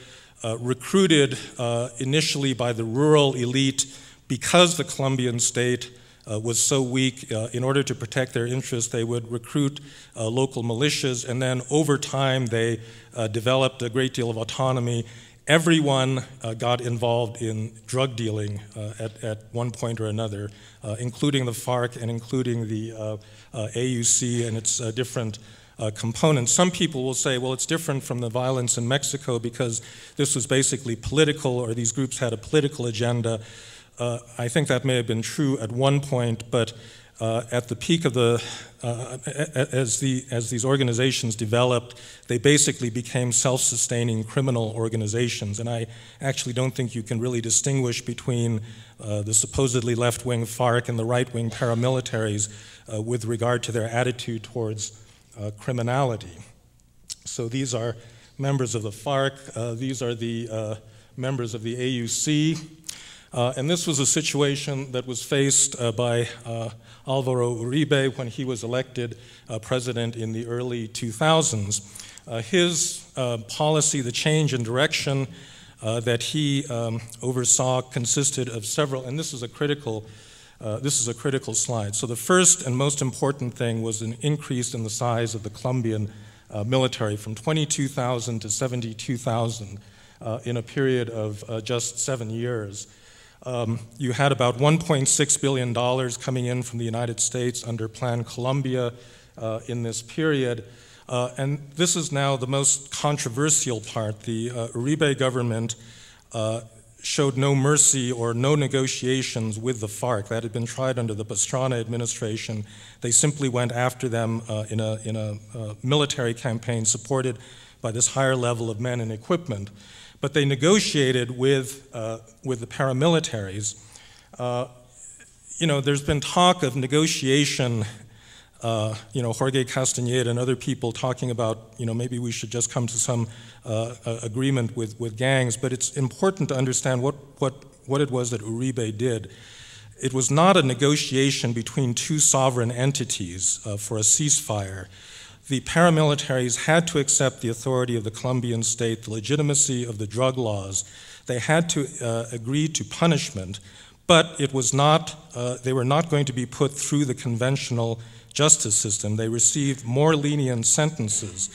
uh, recruited uh, initially by the rural elite because the Colombian state uh, was so weak, uh, in order to protect their interests, they would recruit local militias, and then over time they developed a great deal of autonomy everyone uh, got involved in drug dealing uh, at, at one point or another, uh, including the FARC and including the AUC and its different uh, components. Some people will say, well, it's different from the violence in Mexico because this was basically political or these groups had a political agenda. Uh, I think that may have been true at one point, but uh, at the peak of the, uh, as, the, as these organizations developed, they basically became self sustaining criminal organizations. And I actually don't think you can really distinguish between uh, the supposedly left wing FARC and the right wing paramilitaries uh, with regard to their attitude towards uh, criminality. So these are members of the FARC, uh, these are the uh, members of the AUC, uh, and this was a situation that was faced uh, by Alvaro Uribe when he was elected president in the early 2000s. his policy, the change in direction that he um, oversaw, consisted of several, and this is a critical uh, this is a critical slide. So the first and most important thing was an increase in the size of the Colombian uh, military from 22,000 to 72,000 uh, in a period of uh, just seven years. Um, you had about $1.6 billion coming in from the United States under Plan Colombia uh, in this period. and this is now the most controversial part. The Uribe government showed no mercy or no negotiations with the FARC. That had been tried under the Pastrana administration. They simply went after them uh, in a, in a uh, military campaign supported by this higher level of men and equipment. But they negotiated with, uh, with the paramilitaries. Uh, you know, there's been talk of negotiation uh, you know, Jorge Castañeda and other people talking about, you know, maybe we should just come to some uh, agreement with, with gangs, but it's important to understand what, what, what it was that Uribe did. It was not a negotiation between two sovereign entities uh, for a ceasefire. The paramilitaries had to accept the authority of the Colombian state, the legitimacy of the drug laws. They had to uh, agree to punishment, but it was not, uh, they were not going to be put through the conventional justice system. They received more lenient sentences.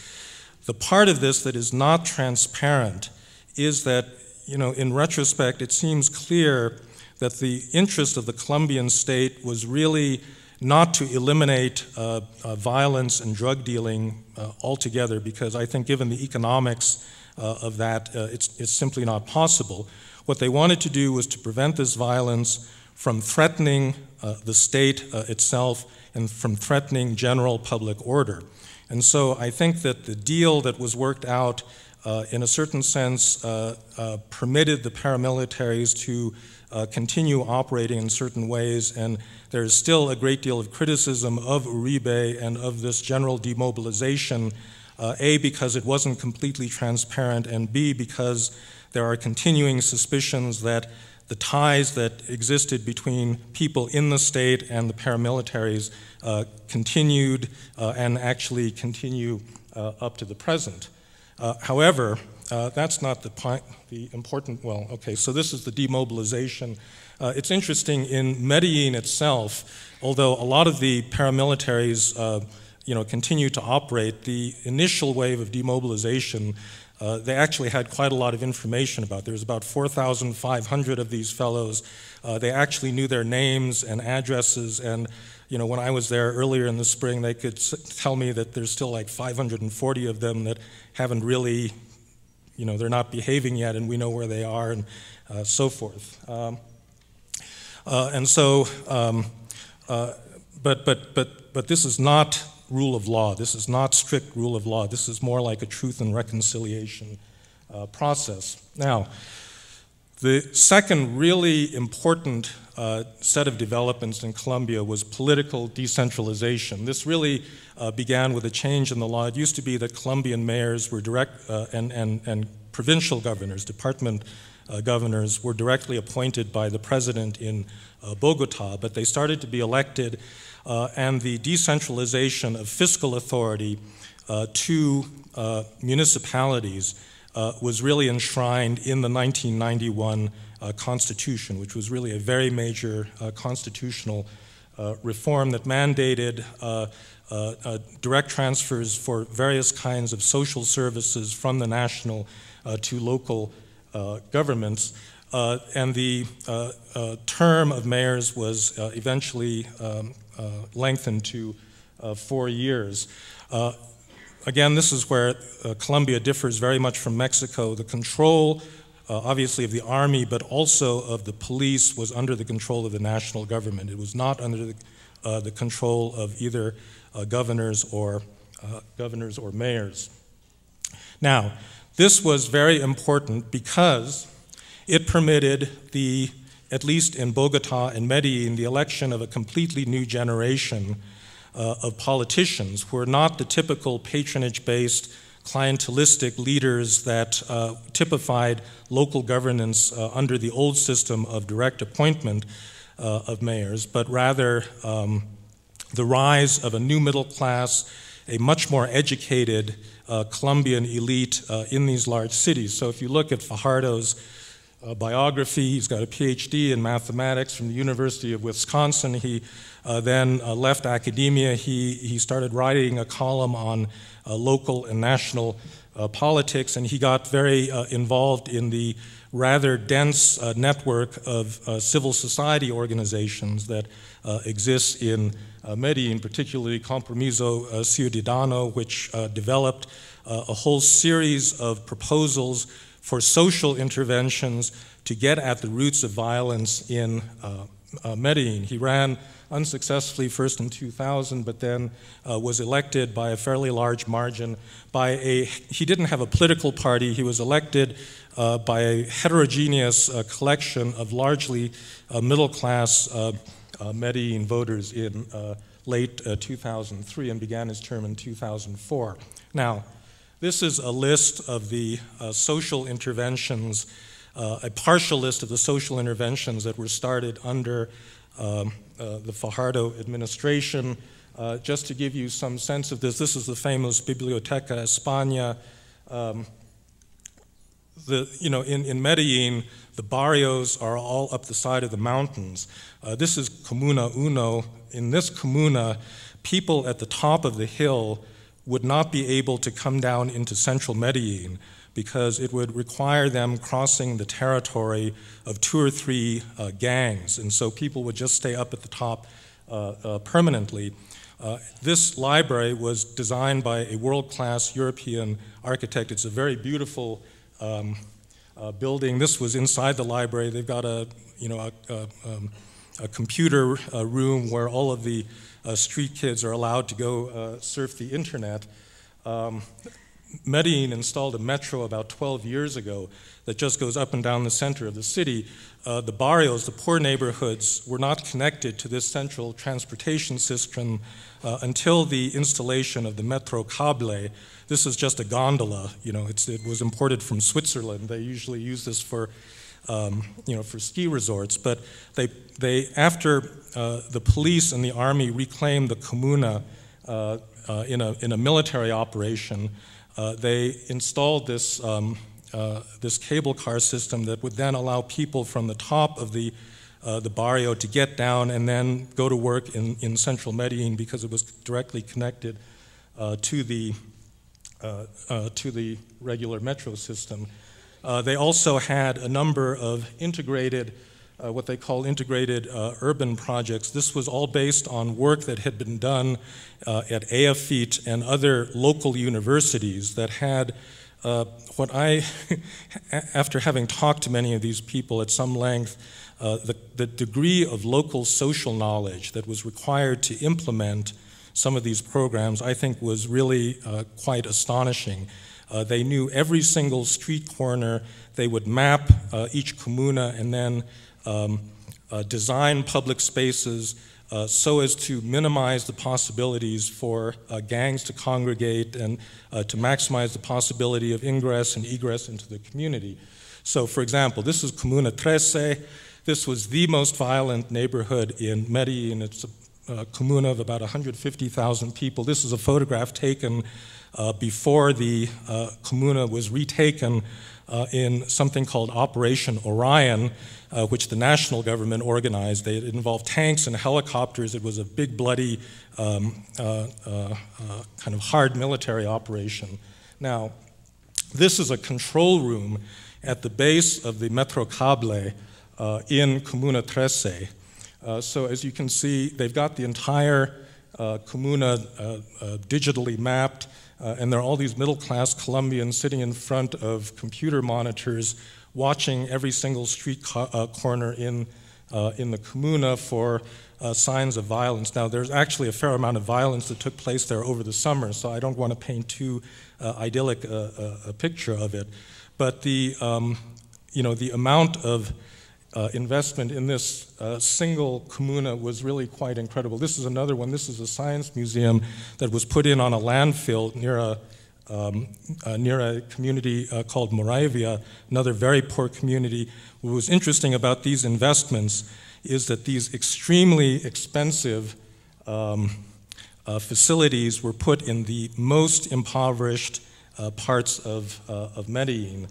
The part of this that is not transparent is that, you know, in retrospect, it seems clear that the interest of the Colombian state was really not to eliminate uh, uh, violence and drug dealing uh, altogether, because I think given the economics uh, of that, uh, it's, it's simply not possible. What they wanted to do was to prevent this violence from threatening uh, the state itself and from threatening general public order. And so I think that the deal that was worked out, uh, in a certain sense, uh, uh, permitted the paramilitaries to uh, continue operating in certain ways. And there is still a great deal of criticism of Uribe and of this general demobilization, uh, A, because it wasn't completely transparent, and B, because there are continuing suspicions that the ties that existed between people in the state and the paramilitaries uh, continued uh, and actually continue uh, up to the present. Uh, however, uh, that's not the, point, the important, well, okay, so this is the demobilization. Uh, it's interesting, in Medellin itself, although a lot of the paramilitaries you know, continue to operate, the initial wave of demobilization uh, they actually had quite a lot of information about. There was about 4,500 of these fellows. Uh, they actually knew their names and addresses. And you know, when I was there earlier in the spring, they could tell me that there's still like 540 of them that haven't really, you know, they're not behaving yet, and we know where they are, and uh, so forth. Um, uh, and so, um, uh, but but but but this is not rule of law. This is not strict rule of law. This is more like a truth and reconciliation uh, process. Now, the second really important uh, set of developments in Colombia was political decentralization. This really uh, began with a change in the law. It used to be that Colombian mayors were direct uh, and, and, and provincial governors, department uh, governors were directly appointed by the president in uh, Bogota, but they started to be elected uh, and the decentralization of fiscal authority uh, to uh, municipalities was really enshrined in the 1991 Constitution, which was really a very major constitutional reform that mandated uh, uh, direct transfers for various kinds of social services from the national uh, to local governments. and the term of mayors was eventually um, uh, lengthened to uh, four years. Uh, again, this is where Colombia differs very much from Mexico. The control uh, obviously of the army, but also of the police, was under the control of the national government. It was not under the, uh, the control of either uh, governors or governors or mayors. Now, this was very important because it permitted the at least in Bogota and Medellin, the election of a completely new generation uh, of politicians who are not the typical patronage based clientelistic leaders that uh, typified local governance uh, under the old system of direct appointment uh, of mayors, but rather um, the rise of a new middle class, a much more educated uh, Colombian elite uh, in these large cities. So if you look at Fajardo's biography. He's got a PhD in mathematics from the University of Wisconsin. He uh, then uh, left academia. He, he started writing a column on uh, local and national uh, politics, and he got very uh, involved in the rather dense network of civil society organizations that exists in Medellin, particularly Compromiso Ciudadano, which developed a whole series of proposals for social interventions to get at the roots of violence in uh, uh, Medellin. He ran unsuccessfully first in 2000, but then uh, was elected by a fairly large margin. By a he didn't have a political party. He was elected uh, by a heterogeneous uh, collection of largely uh, middle class uh, Medellin voters in late 2003 and began his term in 2004. Now. This is a list of the uh, social interventions, uh, a partial list of the social interventions that were started under um, uh, the Fajardo administration. Uh, just to give you some sense of this, this is the famous Biblioteca España. Um, the, you know, in, in Medellin, the barrios are all up the side of the mountains. Uh, this is Comuna Uno. In this comuna, people at the top of the hill would not be able to come down into central Medellin because it would require them crossing the territory of two or three uh, gangs. And so people would just stay up at the top uh, uh, permanently. Uh, this library was designed by a world class European architect. It's a very beautiful um, uh, building. This was inside the library. They've got a, you know, a, a, um, a computer uh, room where all of the uh, street kids are allowed to go uh, surf the internet. Um, Medellin installed a metro about 12 years ago that just goes up and down the center of the city. Uh, the barrios, the poor neighborhoods, were not connected to this central transportation system uh, until the installation of the Metro Cable. This is just a gondola, you know, it was imported from Switzerland. They usually use this for, um, you know, for ski resorts, but they they, after uh, the police and the army reclaimed the comuna uh, uh in, a, in a military operation, uh, they installed this, um, uh, this cable car system that would then allow people from the top of the, the barrio to get down and then go to work in, in central Medellin because it was directly connected to, the, to the regular metro system. they also had a number of integrated uh, what they call integrated uh, urban projects. This was all based on work that had been done uh, at AFET and other local universities that had uh, what I, after having talked to many of these people at some length, uh, the, the, degree of local social knowledge that was required to implement some of these programs, I think was really uh, quite astonishing. they knew every single street corner. They would map each comuna and then um, uh, design public spaces uh, so as to minimize the possibilities for uh, gangs to congregate and uh, to maximize the possibility of ingress and egress into the community. So, for example, this is Comuna Trece. This was the most violent neighborhood in Medellin. It's a comuna of about 150,000 people. This is a photograph taken uh, before the uh, comuna was retaken uh, in something called Operation Orion, uh, which the national government organized. They, it involved tanks and helicopters. It was a big, bloody, um, uh, uh, uh kind of hard military operation. Now, this is a control room at the base of the Metrocable uh, in Comuna Trece. so as you can see, they've got the entire Comuna digitally mapped. Uh, and there are all these middle class Colombians sitting in front of computer monitors watching every single street co uh, corner in, uh, in the comuna for uh, signs of violence. Now, there's actually a fair amount of violence that took place there over the summer, so I don't want to paint too uh, idyllic uh, a, picture of it. But the, um, you know, the amount of uh, investment in this uh, single comuna was really quite incredible. This is another one. This is a science museum that was put in on a landfill near a, um, uh, near a community uh, called Moravia, another very poor community. What was interesting about these investments is that these extremely expensive um, uh, facilities were put in the most impoverished uh, parts of, of Medellin.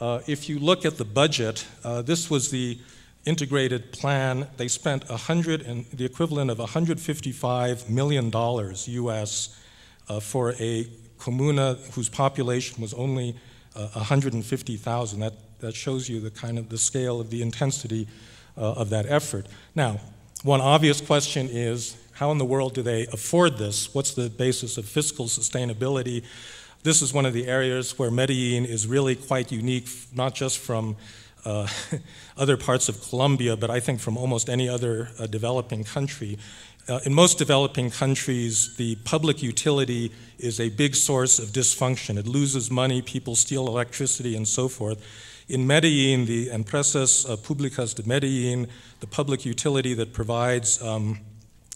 Uh, if you look at the budget, uh, this was the integrated plan. They spent 100 and the equivalent of 155 million dollars U.S. Uh, for a comuna whose population was only 150,000. Uh, that that shows you the kind of the scale of the intensity uh, of that effort. Now, one obvious question is. How in the world do they afford this? What's the basis of fiscal sustainability? This is one of the areas where Medellin is really quite unique, not just from uh, other parts of Colombia, but I think from almost any other uh, developing country. Uh, in most developing countries, the public utility is a big source of dysfunction. It loses money, people steal electricity, and so forth. In Medellin, the Empresas uh, Públicas de Medellin, the public utility that provides um,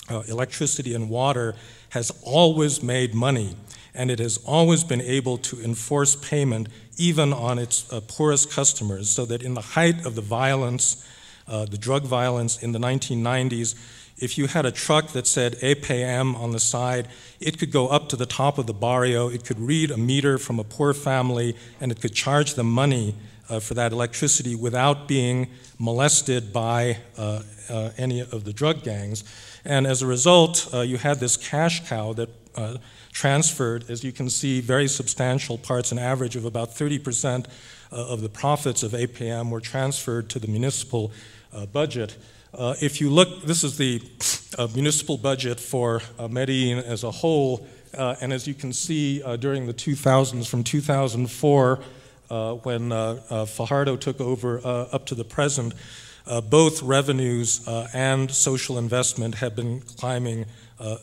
uh, electricity and water, has always made money and it has always been able to enforce payment even on its uh, poorest customers, so that in the height of the violence, uh, the drug violence in the 1990s, if you had a truck that said APM on the side, it could go up to the top of the barrio, it could read a meter from a poor family, and it could charge them money uh, for that electricity without being molested by uh, uh, any of the drug gangs. And as a result, uh, you had this cash cow that uh, transferred, as you can see, very substantial parts, an average of about 30% uh, of the profits of APM were transferred to the municipal uh, budget. Uh, if you look, this is the uh, municipal budget for uh, Medellin as a whole, uh, and as you can see during the 2000s, from 2004, when Fajardo took over up to the present, both revenues and social investment have been climbing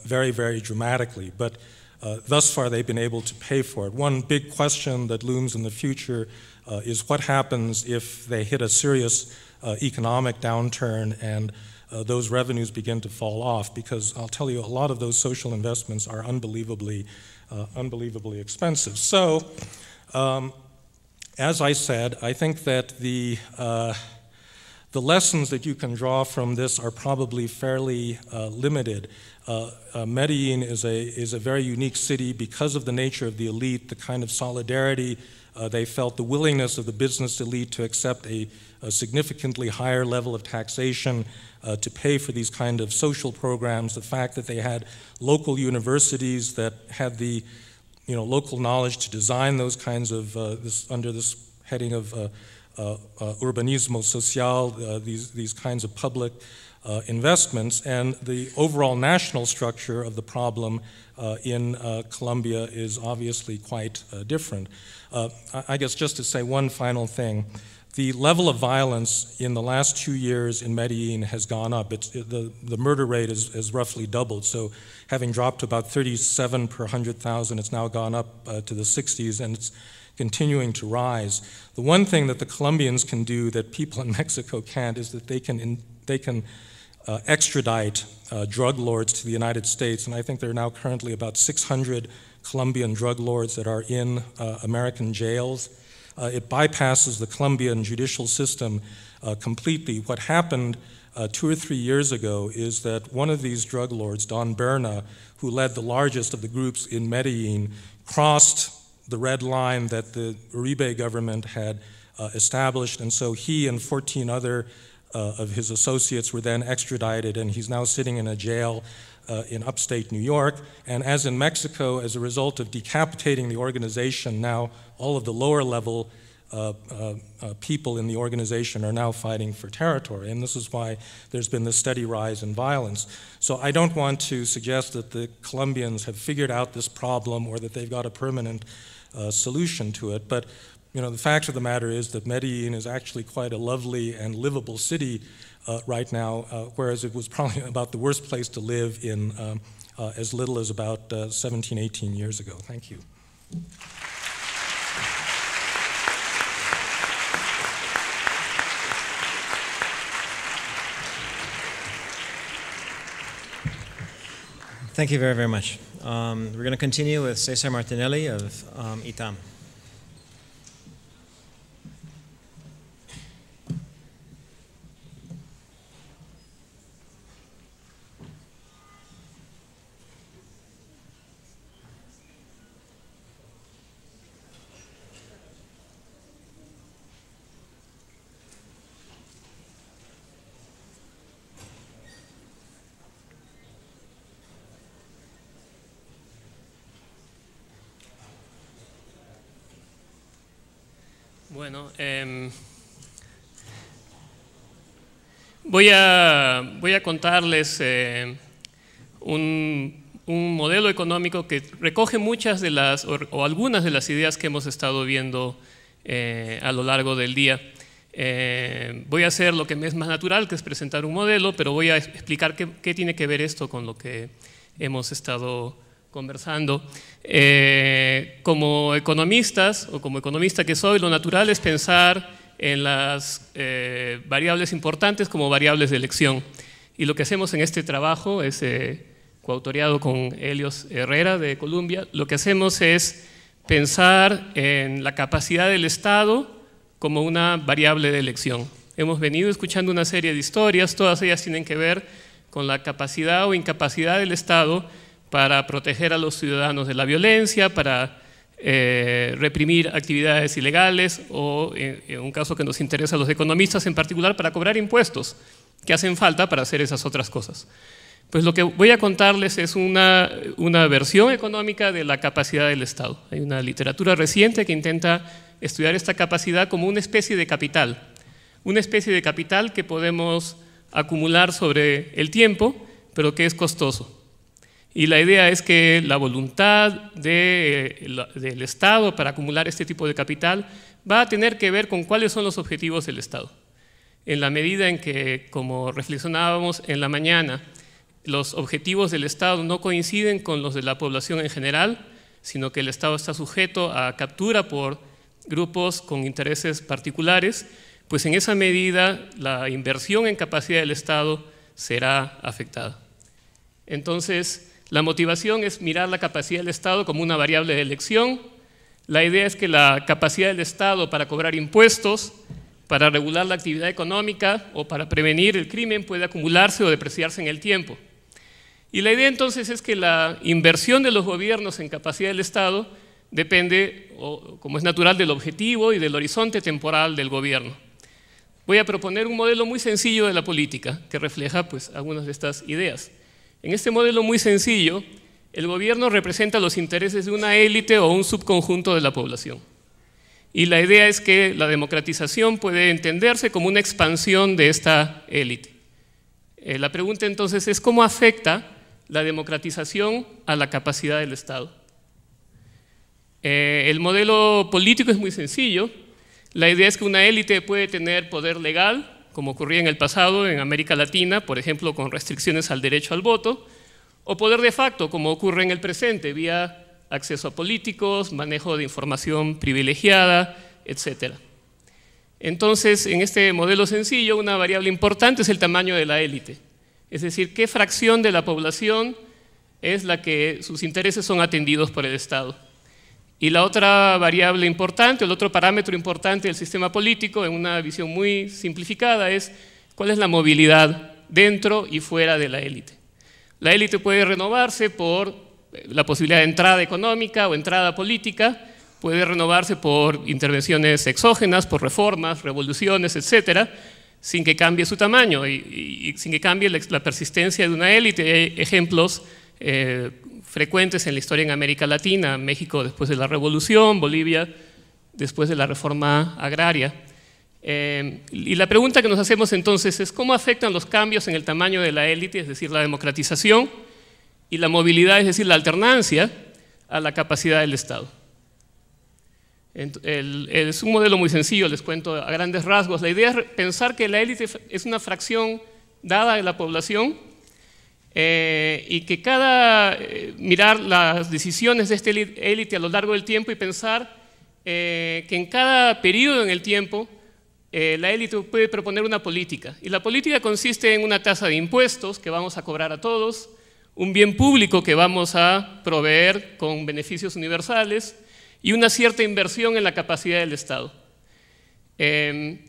very, very dramatically. But uh, thus far, they've been able to pay for it. One big question that looms in the future uh, is what happens if they hit a serious uh, economic downturn and uh, those revenues begin to fall off? Because I'll tell you, a lot of those social investments are unbelievably, uh, unbelievably expensive. So, um, as I said, I think that the uh, the lessons that you can draw from this are probably fairly limited. Uh, uh, Medellin is a, is a very unique city because of the nature of the elite, the kind of solidarity uh, they felt, the willingness of the business elite to accept a, a significantly higher level of taxation uh, to pay for these kind of social programs, the fact that they had local universities that had the you know, local knowledge to design those kinds of, uh, this, under this heading of uh, urbanismo social, these, these kinds of public uh, investments, and the overall national structure of the problem uh, in uh, Colombia is obviously quite uh, different. Uh, I guess just to say one final thing, the level of violence in the last two years in Medellin has gone up. It, the, the murder rate is, is roughly doubled. So, having dropped about 37 per 100,000, it's now gone up uh, to the 60s, and it's continuing to rise. The one thing that the Colombians can do that people in Mexico can't is that they can in, they can uh, extradite uh, drug lords to the United States, and I think there are now currently about 600 Colombian drug lords that are in uh, American jails. Uh, it bypasses the Colombian judicial system uh, completely. What happened uh, two or three years ago is that one of these drug lords, Don Berna, who led the largest of the groups in Medellin, crossed the red line that the Uribe government had established, and so he and 14 other uh, of his associates were then extradited, and he's now sitting in a jail uh, in upstate New York. And as in Mexico, as a result of decapitating the organization, now all of the lower level uh, uh, uh, people in the organization are now fighting for territory, and this is why there's been this steady rise in violence. So I don't want to suggest that the Colombians have figured out this problem or that they've got a permanent uh, solution to it, but you know, the fact of the matter is that Medellin is actually quite a lovely and livable city uh, right now, uh, whereas it was probably about the worst place to live in um, uh, as little as about uh, 17, 18 years ago. Thank you. Thank you very, very much. Um, we're going to continue with Cesar Martinelli of um, ITAM. Em, voy, a, contarles eh, un, modelo económico que recoge muchas de las, o, algunas de las ideas que hemos estado viendo eh, a lo largo del día. Eh, voy a hacer lo que me es más natural, que es presentar un modelo, pero voy a explicar qué, qué tiene que ver esto con lo que hemos estado conversando. Eh, como economistas, o como economista que soy, lo natural es pensar en las eh, variables importantes como variables de elección. Y lo que hacemos en este trabajo, es eh, coautoriado con Helios Herrera de Colombia, lo que hacemos es pensar en la capacidad del Estado como una variable de elección. Hemos venido escuchando una serie de historias, todas ellas tienen que ver con la capacidad o incapacidad del Estado para proteger a los ciudadanos de la violencia, para eh, reprimir actividades ilegales o, eh, en, un caso que nos interesa a los economistas en particular, para cobrar impuestos que hacen falta para hacer esas otras cosas. Pues lo que voy a contarles es una, una versión económica de la capacidad del Estado. Hay una literatura reciente que intenta estudiar esta capacidad como una especie de capital, una especie de capital que podemos acumular sobre el tiempo, pero que es costoso. Y la idea es que la voluntad eh, del Estado para acumular este tipo de capital va a tener que ver con cuáles son los objetivos del Estado. En la medida en que, como reflexionábamos en la mañana, los objetivos del Estado no coinciden con los de la población en general, sino que el Estado está sujeto a captura por grupos con intereses particulares, pues en esa medida la inversión en capacidad del Estado será afectada. Entonces, la motivación es mirar la capacidad del Estado como una variable de elección. La idea es que la capacidad del Estado para cobrar impuestos, para regular la actividad económica o para prevenir el crimen puede acumularse o depreciarse en el tiempo. Y la idea entonces es que la inversión de los gobiernos en capacidad del Estado depende, como es natural, del objetivo y del horizonte temporal del gobierno. Voy a proponer un modelo muy sencillo de la política que refleja pues, algunas de estas ideas. En este modelo muy sencillo, el gobierno representa los intereses de una élite o un subconjunto de la población. Y la idea es que la democratización puede entenderse como una expansión de esta élite. Eh, la pregunta entonces es cómo afecta la democratización a la capacidad del Estado. Eh, el modelo político es muy sencillo. La idea es que una élite puede tener poder legal, como ocurría en el pasado en América Latina, por ejemplo, con restricciones al derecho al voto, o poder de facto, como ocurre en el presente, vía acceso a políticos, manejo de información privilegiada, etc. Entonces, en este modelo sencillo, una variable importante es el tamaño de la élite, es decir, qué fracción de la población es la que sus intereses son atendidos por el Estado. Y la otra variable importante, el otro parámetro importante del sistema político, en una visión muy simplificada, es cuál es la movilidad dentro y fuera de la élite. La élite puede renovarse por eh, la posibilidad de entrada económica o entrada política, puede renovarse por intervenciones exógenas, por reformas, revoluciones, etcétera, sin que cambie su tamaño y, sin que cambie la, persistencia de una élite. Hay ejemplos eh, frecuentes en la historia en América Latina, México después de la Revolución, Bolivia después de la reforma agraria. Eh, y la pregunta que nos hacemos entonces es cómo afectan los cambios en el tamaño de la élite, es decir, la democratización, y la movilidad, es decir, la alternancia, a la capacidad del Estado. es un modelo muy sencillo, les cuento a grandes rasgos. La idea es pensar que la élite es una fracción dada de la población eh, y que cada, eh, mirar las decisiones de esta élite a lo largo del tiempo y pensar eh, que en cada periodo en el tiempo la élite puede proponer una política. Y la política consiste en una tasa de impuestos que vamos a cobrar a todos, un bien público que vamos a proveer con beneficios universales y una cierta inversión en la capacidad del Estado. Em,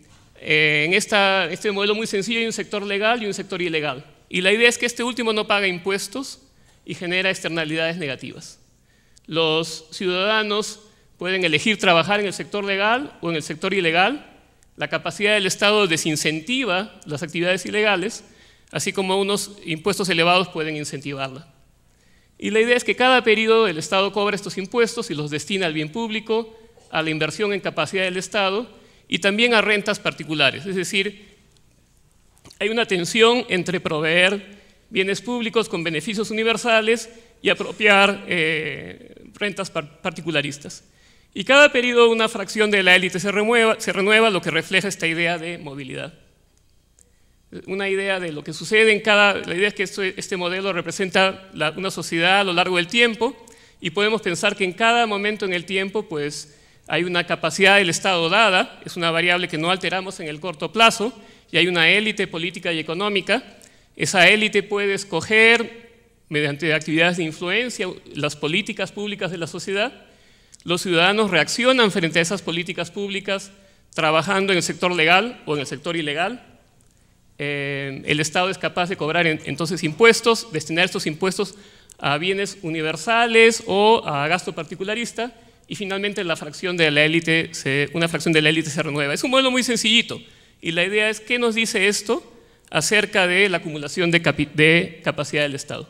en este modelo muy sencillo hay un sector legal y un sector ilegal. Y la idea es que este último no paga impuestos y genera externalidades negativas. Los ciudadanos pueden elegir trabajar en el sector legal o en el sector ilegal. La capacidad del Estado desincentiva las actividades ilegales, así como unos impuestos elevados pueden incentivarla. Y la idea es que cada periodo el Estado cobra estos impuestos y los destina al bien público, a la inversión en capacidad del Estado y también a rentas particulares, es decir, hay una tensión entre proveer bienes públicos con beneficios universales y apropiar eh, rentas particularistas. Y cada periodo una fracción de la élite se, se renueva, lo que refleja esta idea de movilidad. Una idea de lo que sucede en cada... La idea es que este, este modelo representa una sociedad a lo largo del tiempo y podemos pensar que en cada momento en el tiempo pues, hay una capacidad del Estado dada, es una variable que no alteramos en el corto plazo, y hay una élite política y económica. Esa élite puede escoger, mediante actividades de influencia, las políticas públicas de la sociedad. Los ciudadanos reaccionan frente a esas políticas públicas trabajando en el sector legal o en el sector ilegal. Eh, el Estado es capaz de cobrar entonces impuestos, destinar estos impuestos a bienes universales o a gasto particularista y finalmente la fracción de la élite una fracción de la élite se renueva. Es un modelo muy sencillito, y la idea es qué nos dice esto acerca de la acumulación de, capacidad del Estado.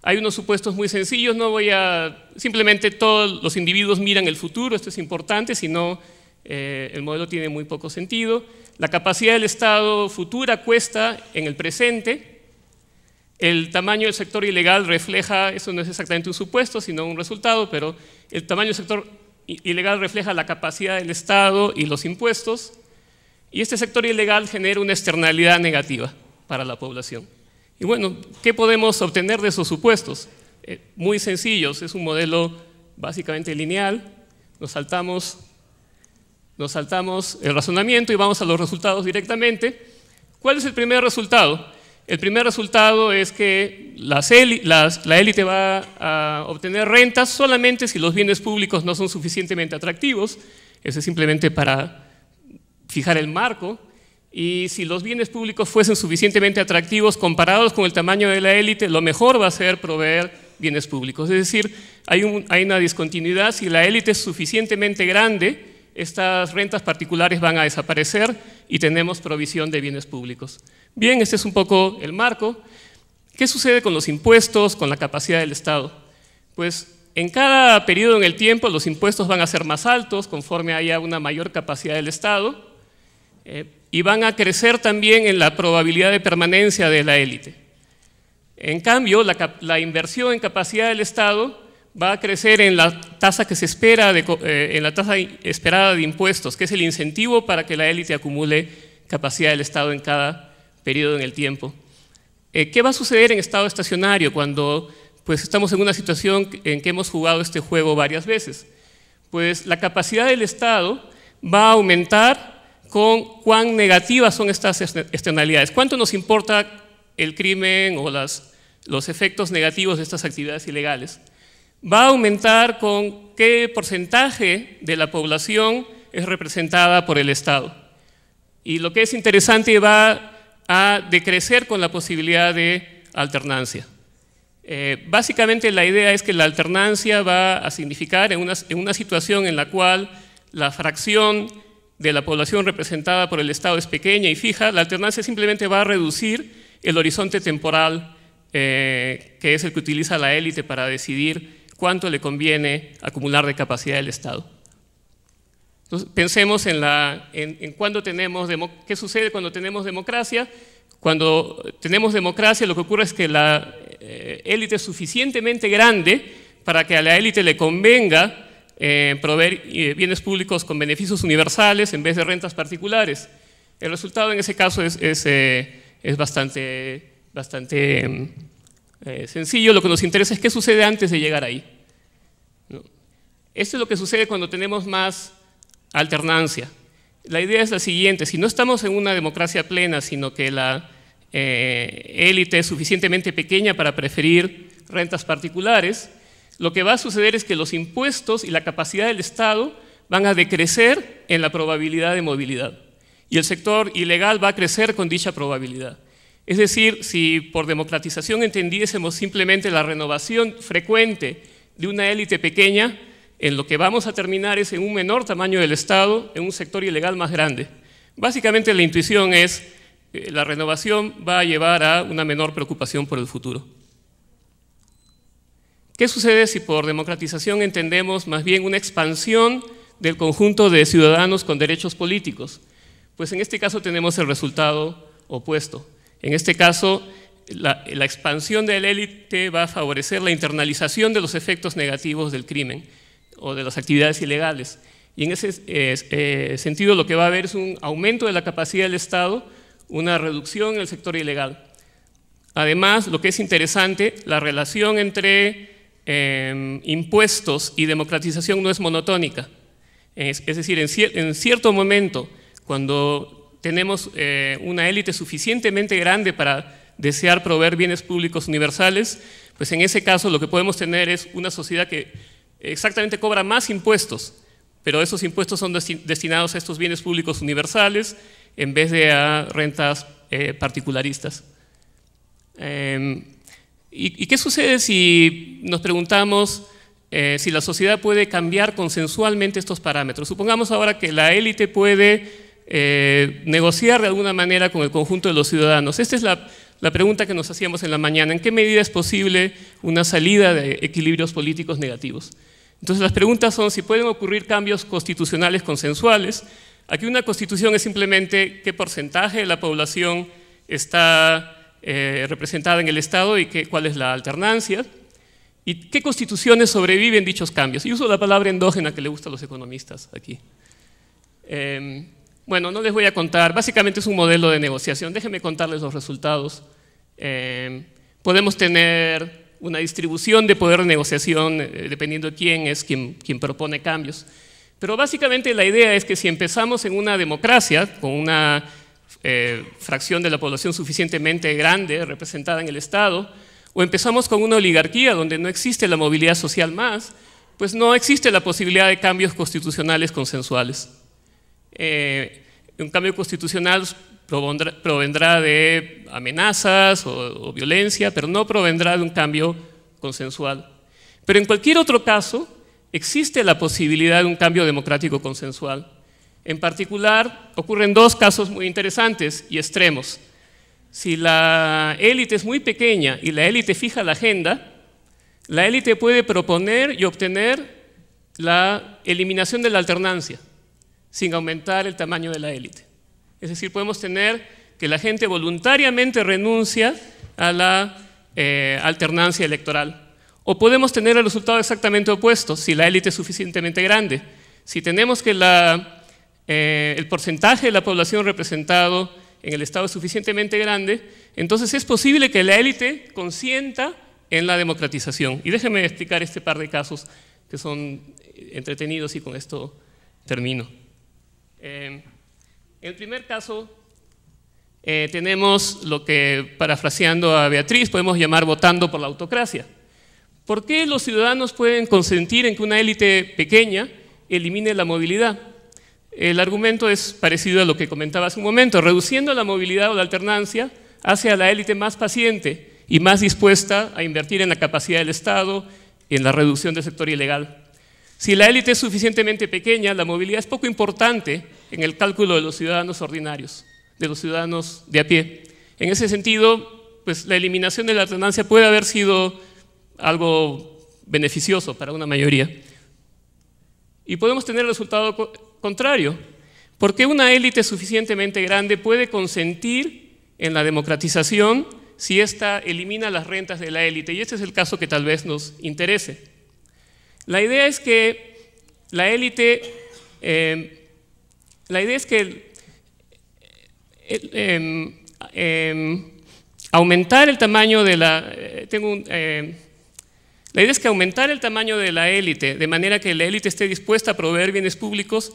Hay unos supuestos muy sencillos, no voy a... Simplemente todos los individuos miran el futuro, esto es importante, si no eh, el modelo tiene muy poco sentido. La capacidad del Estado futura cuesta en el presente. El tamaño del sector ilegal refleja, eso no es exactamente un supuesto, sino un resultado, pero el tamaño del sector ilegal refleja la capacidad del Estado y los impuestos. Y este sector ilegal genera una externalidad negativa para la población. Y bueno, ¿qué podemos obtener de esos supuestos? Eh, muy sencillos, es un modelo básicamente lineal, nos saltamos, el razonamiento y vamos a los resultados directamente. ¿Cuál es el primer resultado? El primer resultado es que la élite va a obtener rentas solamente si los bienes públicos no son suficientemente atractivos. Eso es simplemente para fijar el marco, y si los bienes públicos fuesen suficientemente atractivos comparados con el tamaño de la élite, lo mejor va a ser proveer bienes públicos. Es decir, hay, una discontinuidad, si la élite es suficientemente grande, estas rentas particulares van a desaparecer y tenemos provisión de bienes públicos. Bien, este es un poco el marco. ¿Qué sucede con los impuestos, con la capacidad del Estado? Pues en cada periodo en el tiempo los impuestos van a ser más altos conforme haya una mayor capacidad del Estado eh, y van a crecer también en la probabilidad de permanencia de la élite. En cambio, la, inversión en capacidad del Estado va a crecer en la tasa que se espera, eh, en la tasa esperada de impuestos, que es el incentivo para que la élite acumule capacidad del Estado en cada periodo en el tiempo. Eh, ¿Qué va a suceder en estado estacionario cuando pues, estamos en una situación en que hemos jugado este juego varias veces? Pues la capacidad del Estado va a aumentar con cuán negativas son estas externalidades. ¿Cuánto nos importa el crimen o las, los efectos negativos de estas actividades ilegales? Va a aumentar con qué porcentaje de la población es representada por el Estado. Y lo que es interesante va a decrecer con la posibilidad de alternancia. Eh, básicamente la idea es que la alternancia va a significar en una, en una situación en la cual la fracción de la población representada por el Estado es pequeña y fija, la alternancia simplemente va a reducir el horizonte temporal eh, que es el que utiliza la élite para decidir cuánto le conviene acumular de capacidad del Estado. Entonces, pensemos en, la, en, cuando tenemos qué sucede cuando tenemos democracia. Cuando tenemos democracia lo que ocurre es que la eh, élite es suficientemente grande para que a la élite le convenga eh, proveer eh, bienes públicos con beneficios universales en vez de rentas particulares. El resultado en ese caso es, es, eh, es bastante, bastante mm, sencillo. Lo que nos interesa es qué sucede antes de llegar ahí. Esto es lo que sucede cuando tenemos más alternancia. La idea es la siguiente, si no estamos en una democracia plena, sino que la élite es suficientemente pequeña para preferir rentas particulares, lo que va a suceder es que los impuestos y la capacidad del Estado van a decrecer en la probabilidad de movilidad. Y el sector ilegal va a crecer con dicha probabilidad. Es decir, si por democratización entendiésemos simplemente la renovación frecuente de una élite pequeña, en lo que vamos a terminar es en un menor tamaño del Estado, en un sector ilegal más grande. Básicamente la intuición es, que eh, la renovación va a llevar a una menor preocupación por el futuro. ¿Qué sucede si por democratización entendemos más bien una expansión del conjunto de ciudadanos con derechos políticos? Pues en este caso tenemos el resultado opuesto. En este caso, la, expansión de la élite va a favorecer la internalización de los efectos negativos del crimen o de las actividades ilegales. Y en ese eh, eh, sentido lo que va a haber es un aumento de la capacidad del Estado, una reducción en el sector ilegal. Además, lo que es interesante, la relación entre impuestos y democratización no es monotónica. Es, decir, en, cierto momento, cuando tenemos eh, una élite suficientemente grande para desear proveer bienes públicos universales, pues en ese caso lo que podemos tener es una sociedad que exactamente cobra más impuestos, pero esos impuestos son destinados a estos bienes públicos universales en vez de a rentas eh, particularistas. Em, ¿Y, qué sucede si nos preguntamos eh, si la sociedad puede cambiar consensualmente estos parámetros? Supongamos ahora que la élite puede eh, negociar de alguna manera con el conjunto de los ciudadanos. Esta es la pregunta que nos hacíamos en la mañana. ¿En qué medida es posible una salida de equilibrios políticos negativos? Entonces las preguntas son si pueden ocurrir cambios constitucionales consensuales. Aquí una constitución es simplemente qué porcentaje de la población está eh, representada en el Estado y qué, cuál es la alternancia, y qué constituciones sobreviven dichos cambios. Y uso la palabra endógena que le gusta a los economistas aquí. Em, bueno, no les voy a contar, básicamente es un modelo de negociación, déjenme contarles los resultados. Em, podemos tener una distribución de poder de negociación eh, dependiendo de quién es quien, quien propone cambios. Pero básicamente la idea es que si empezamos en una democracia, con una eh, fracción de la población suficientemente grande representada en el Estado, o empezamos con una oligarquía donde no existe la movilidad social más, pues no existe la posibilidad de cambios constitucionales consensuales. Eh, un cambio constitucional provendrá de amenazas o, violencia, pero no provendrá de un cambio consensual. Pero en cualquier otro caso, existe la posibilidad de un cambio democrático consensual. En particular, ocurren dos casos muy interesantes y extremos. Si la élite es muy pequeña y la élite fija la agenda, la élite puede proponer y obtener la eliminación de la alternancia sin aumentar el tamaño de la élite. Es decir, podemos tener que la gente voluntariamente renuncia a la eh, alternancia electoral. O podemos tener el resultado exactamente opuesto si la élite es suficientemente grande. Si tenemos que la eh, el porcentaje de la población representado en el Estado es suficientemente grande, entonces es posible que la élite consienta en la democratización. Y déjenme explicar este par de casos que son eh, entretenidos y con esto termino. Eh, en el primer caso tenemos lo que, parafraseando a Beatriz, podemos llamar votando por la autocracia. ¿Por qué los ciudadanos pueden consentir en que una élite pequeña elimine la movilidad? El argumento es parecido a lo que comentaba hace un momento, reduciendo la movilidad o la alternancia hace a la élite más paciente y más dispuesta a invertir en la capacidad del Estado y en la reducción del sector ilegal. Si la élite es suficientemente pequeña, la movilidad es poco importante en el cálculo de los ciudadanos ordinarios, de los ciudadanos de a pie. En ese sentido, pues la eliminación de la alternancia puede haber sido algo beneficioso para una mayoría. Y podemos tener el resultado contrario, porque una élite suficientemente grande puede consentir en la democratización si ésta elimina las rentas de la élite. Y este es el caso que tal vez nos interese. La idea es que la élite, em, la idea es que em, em, aumentar el tamaño de la, eh, la idea es que aumentar el tamaño de la élite, de manera que la élite esté dispuesta a proveer bienes públicos,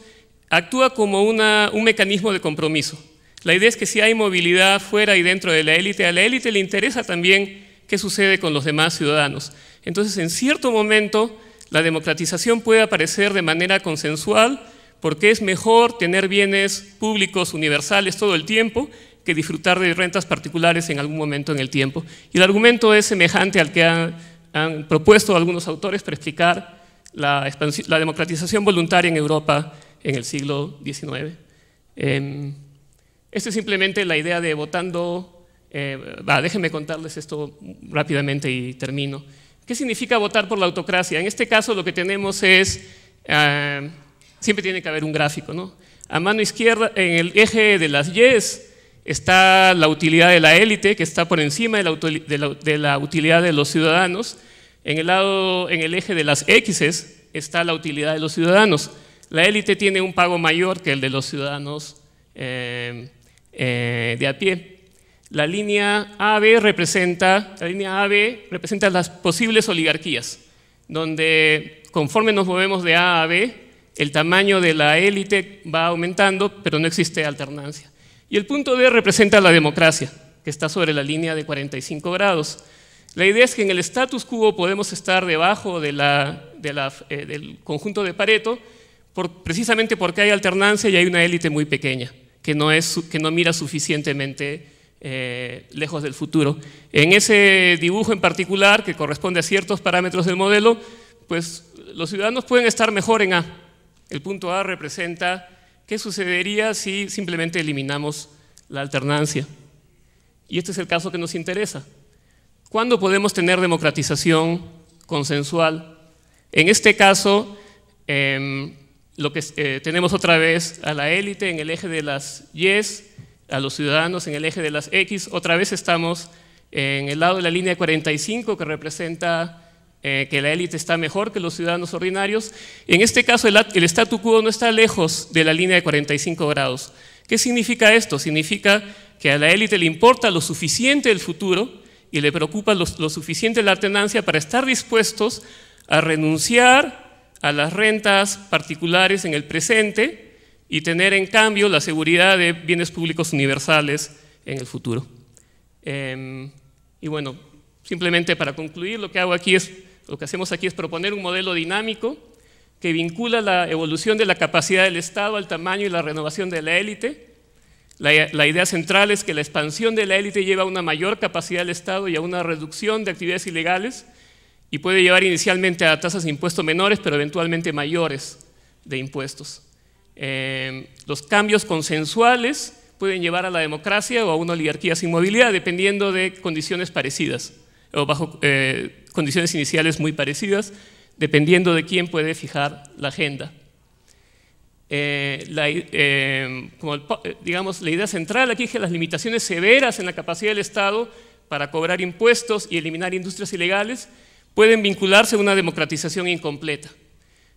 actúa como un mecanismo de compromiso. La idea es que si hay movilidad fuera y dentro de la élite, a la élite le interesa también qué sucede con los demás ciudadanos. Entonces, en cierto momento, la democratización puede aparecer de manera consensual porque es mejor tener bienes públicos universales todo el tiempo que disfrutar de rentas particulares en algún momento en el tiempo. Y el argumento es semejante al que han, propuesto algunos autores para explicar la, la democratización voluntaria en Europa en el siglo XIX. Em, esta es simplemente la idea de votando, eh, déjenme contarles esto rápidamente y termino. ¿Qué significa votar por la autocracia? En este caso lo que tenemos es, ah, siempre tiene que haber un gráfico, ¿no? A mano izquierda, en el eje de las yes, está la utilidad de la élite, que está por encima de la, utilidad de los ciudadanos. En el, lado, en el eje de las X está la utilidad de los ciudadanos. La élite tiene un pago mayor que el de los ciudadanos eh, eh, de a pie. La línea AB representa, la línea AB representa las posibles oligarquías, donde conforme nos movemos de A a B, el tamaño de la élite va aumentando, pero no existe alternancia. Y el punto B representa la democracia, que está sobre la línea de 45 grados. La idea es que en el status quo podemos estar debajo eh, del conjunto de Pareto, precisamente porque hay alternancia y hay una élite muy pequeña, que no, es, que no mira suficientemente eh, lejos del futuro. En ese dibujo en particular, que corresponde a ciertos parámetros del modelo, pues los ciudadanos pueden estar mejor en A. El punto A representa qué sucedería si simplemente eliminamos la alternancia. Y este es el caso que nos interesa. ¿Cuándo podemos tener democratización consensual? En este caso, em, lo que, eh, tenemos otra vez a la élite en el eje de las Y, a los ciudadanos en el eje de las X, otra vez estamos en el lado de la línea 45 que representa eh, que la élite está mejor que los ciudadanos ordinarios. En este caso el, statu quo no está lejos de la línea de 45 grados. ¿Qué significa esto? Significa que a la élite le importa lo suficiente el futuro y le preocupa lo, suficiente la alternancia para estar dispuestos a renunciar a las rentas particulares en el presente y tener en cambio la seguridad de bienes públicos universales en el futuro. Em, y bueno, simplemente para concluir, lo que hago aquí es, lo que hacemos aquí es proponer un modelo dinámico que vincula la evolución de la capacidad del Estado al tamaño y la renovación de la élite. la idea central es que la expansión de la élite lleva a una mayor capacidad del Estado y a una reducción de actividades ilegales, y puede llevar inicialmente a tasas de impuestos menores, pero eventualmente mayores de impuestos. Eh, los cambios consensuales pueden llevar a la democracia o a una oligarquía sin movilidad, dependiendo de condiciones parecidas o bajo eh, condiciones iniciales muy parecidas, dependiendo de quién puede fijar la agenda. Eh, digamos, la idea central aquí es que las limitaciones severas en la capacidad del Estado para cobrar impuestos y eliminar industrias ilegales pueden vincularse a una democratización incompleta.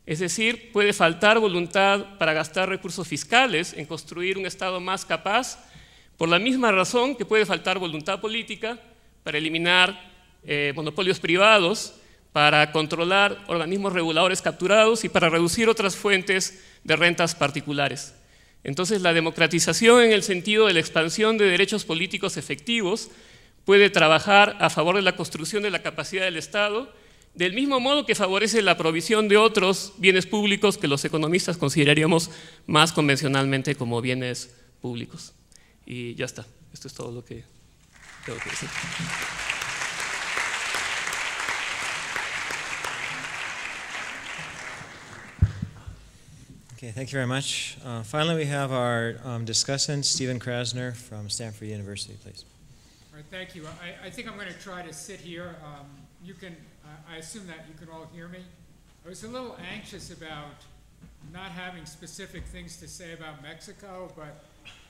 Es decir, puede faltar voluntad para gastar recursos fiscales en construir un Estado más capaz, por la misma razón que puede faltar voluntad política para eliminar eh, monopolios privados, para controlar organismos reguladores capturados y para reducir otras fuentes de rentas particulares. Entonces, la democratización en el sentido de la expansión de derechos políticos efectivos puede trabajar a favor de la construcción de la capacidad del Estado, del mismo modo que favorece la provisión de otros bienes públicos que los economistas consideraríamos más convencionalmente como bienes públicos. Y ya está, esto es todo lo que tengo que decir. Okay, thank you very much. Uh, finally, we have our um, discussant, Stephen Krasner from Stanford University, please. All right, thank you. I, I think I'm going to try to sit here. Um, you can, I, I assume that you can all hear me. I was a little anxious about not having specific things to say about Mexico, but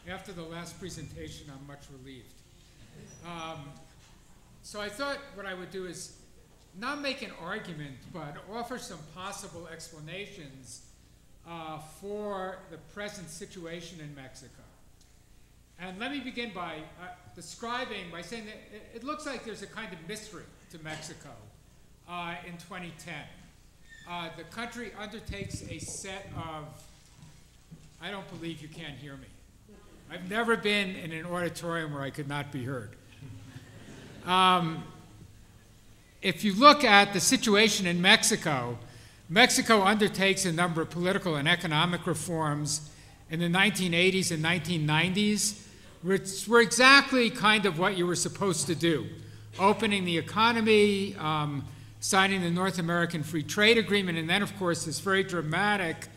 after the last presentation, I'm much relieved. Um, so I thought what I would do is not make an argument, but offer some possible explanations uh, for the present situation in Mexico. And let me begin by uh, describing, by saying that it, it, looks like there's a kind of mystery to Mexico uh, in 2010. Uh, the country undertakes a set of, I don't believe you can't hear me. I've never been in an auditorium where I could not be heard. Um, if you look at the situation in Mexico, Mexico undertakes a number of political and economic reforms in the 1980s and 1990s which were exactly kind of what you were supposed to do opening the economy, um, signing the North American Free Trade Agreement, and then, of course, this very dramatic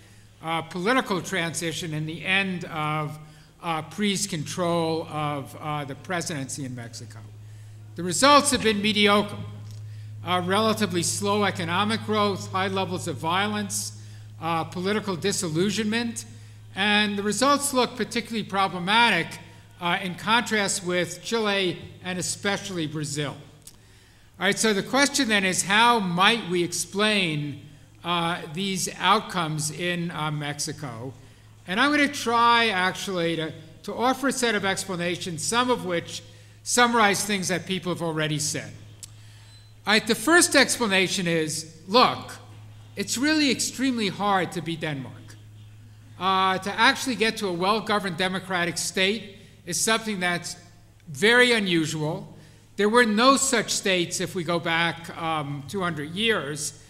uh, political transition and the end of uh, PRI's control of uh, the presidency in Mexico. The results have been mediocre. Uh, relatively slow economic growth, high levels of violence, uh, political disillusionment, and the results look particularly problematic uh, in contrast with Chile and especially Brazil. All right, so the question then is how might we explain uh, these outcomes in uh, Mexico? And I'm going to try actually to, to offer a set of explanations, some of which summarize things that people have already said. All right, the first explanation is look, it's really extremely hard to beat Denmark uh, to actually get to a well governed democratic state is something that's very unusual. There were no such states if we go back um, 200 years.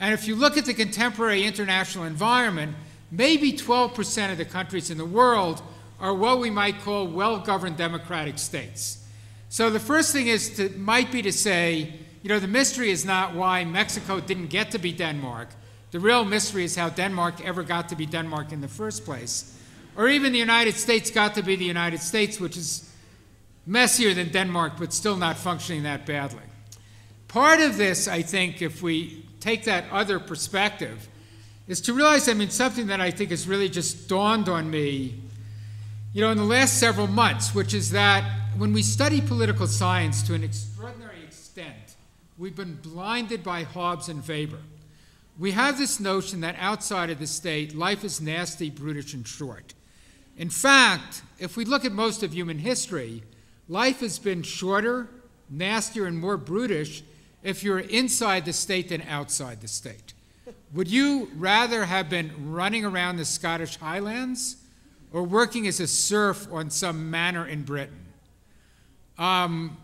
And if you look at the contemporary international environment, maybe 12% of the countries in the world are what we might call well governed democratic states. So the first thing is to, might be to say, you know, the mystery is not why Mexico didn't get to be Denmark. The real mystery is how Denmark ever got to be Denmark in the first place, or even the United States got to be the United States, which is messier than Denmark, but still not functioning that badly. Part of this, I think, if we take that other perspective, is to realize, I mean, something that I think has really just dawned on me, you know, in the last several months, which is that when we study political science to an extraordinary extent, we've been blinded by Hobbes and Weber. We have this notion that outside of the state, life is nasty, brutish, and short. In fact, if we look at most of human history, life has been shorter, nastier, and more brutish if you're inside the state than outside the state. Would you rather have been running around the Scottish Highlands or working as a serf on some manor in Britain? Um,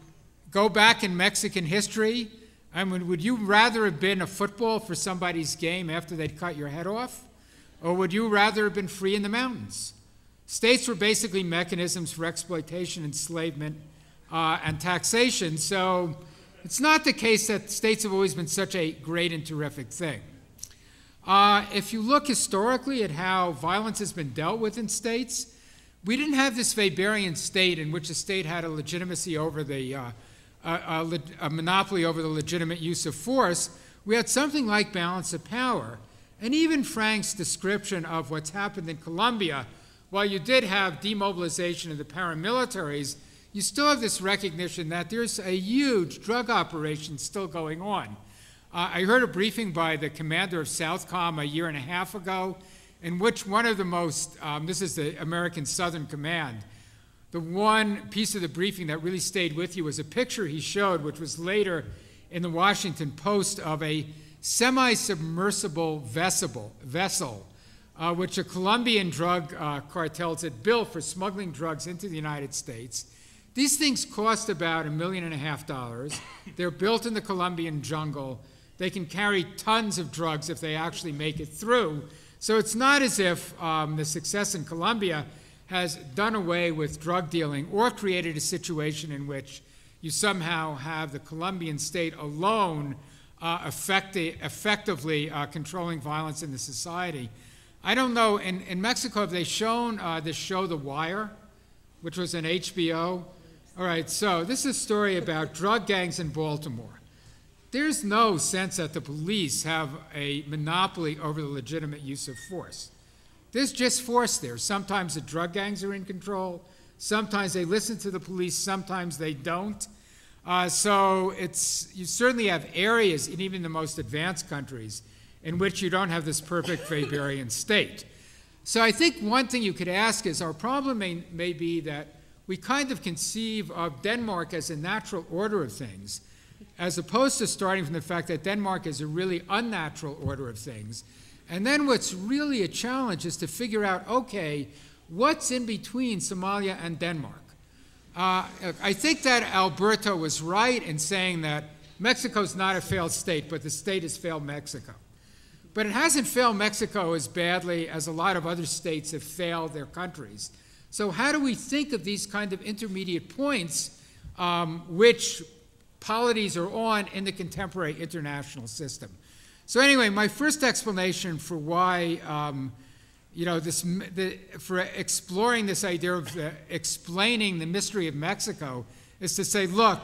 go back in Mexican history I mean, would you rather have been a football for somebody's game after they'd cut your head off? Or would you rather have been free in the mountains? States were basically mechanisms for exploitation, enslavement, uh, and taxation. So it's not the case that states have always been such a great and terrific thing. Uh, if you look historically at how violence has been dealt with in states, we didn't have this Weberian state in which the state had a legitimacy over the uh, a, a, a monopoly over the legitimate use of force, we had something like balance of power. And even Frank's description of what's happened in Colombia, while you did have demobilization of the paramilitaries, you still have this recognition that there's a huge drug operation still going on. Uh, I heard a briefing by the commander of Southcom a year and a half ago, in which one of the most, um, this is the American Southern Command, the one piece of the briefing that really stayed with you was a picture he showed, which was later in the Washington Post, of a semi submersible vessel, vessel uh, which a Colombian drug uh, cartels had built for smuggling drugs into the United States. These things cost about a million and a half dollars. They're built in the Colombian jungle. They can carry tons of drugs if they actually make it through. So it's not as if um, the success in Colombia has done away with drug dealing or created a situation in which you somehow have the Colombian state alone uh, effecti effectively uh, controlling violence in the society. I don't know, in, in Mexico, have they shown uh, the show The Wire, which was an HBO? All right, so this is a story about drug gangs in Baltimore. There's no sense that the police have a monopoly over the legitimate use of force. There's just force there. Sometimes the drug gangs are in control. Sometimes they listen to the police. Sometimes they don't. Uh, so it's you certainly have areas in even the most advanced countries in which you don't have this perfect Weberian state. So I think one thing you could ask is our problem may, may be that we kind of conceive of Denmark as a natural order of things, as opposed to starting from the fact that Denmark is a really unnatural order of things and then what's really a challenge is to figure out okay, what's in between Somalia and Denmark? Uh, I think that Alberto was right in saying that Mexico's not a failed state, but the state has failed Mexico. But it hasn't failed Mexico as badly as a lot of other states have failed their countries. So, how do we think of these kind of intermediate points um, which polities are on in the contemporary international system? So anyway, my first explanation for why, um, you know, this, the, for exploring this idea of the, explaining the mystery of Mexico is to say, look,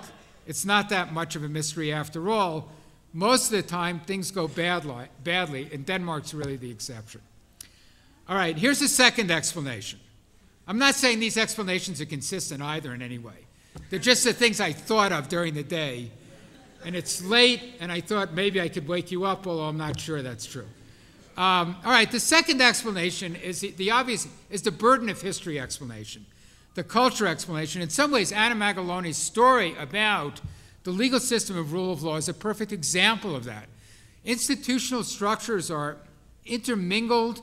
it's not that much of a mystery after all. Most of the time, things go bad badly, and Denmark's really the exception. All right, here's the second explanation. I'm not saying these explanations are consistent either in any way. They're just the things I thought of during the day and it's late, and I thought maybe I could wake you up, although I'm not sure that's true. Um, all right, the second explanation is the, the, obvious is the burden of history explanation, the culture explanation. In some ways, Anna Magaloni's story about the legal system of rule of law is a perfect example of that. Institutional structures are intermingled,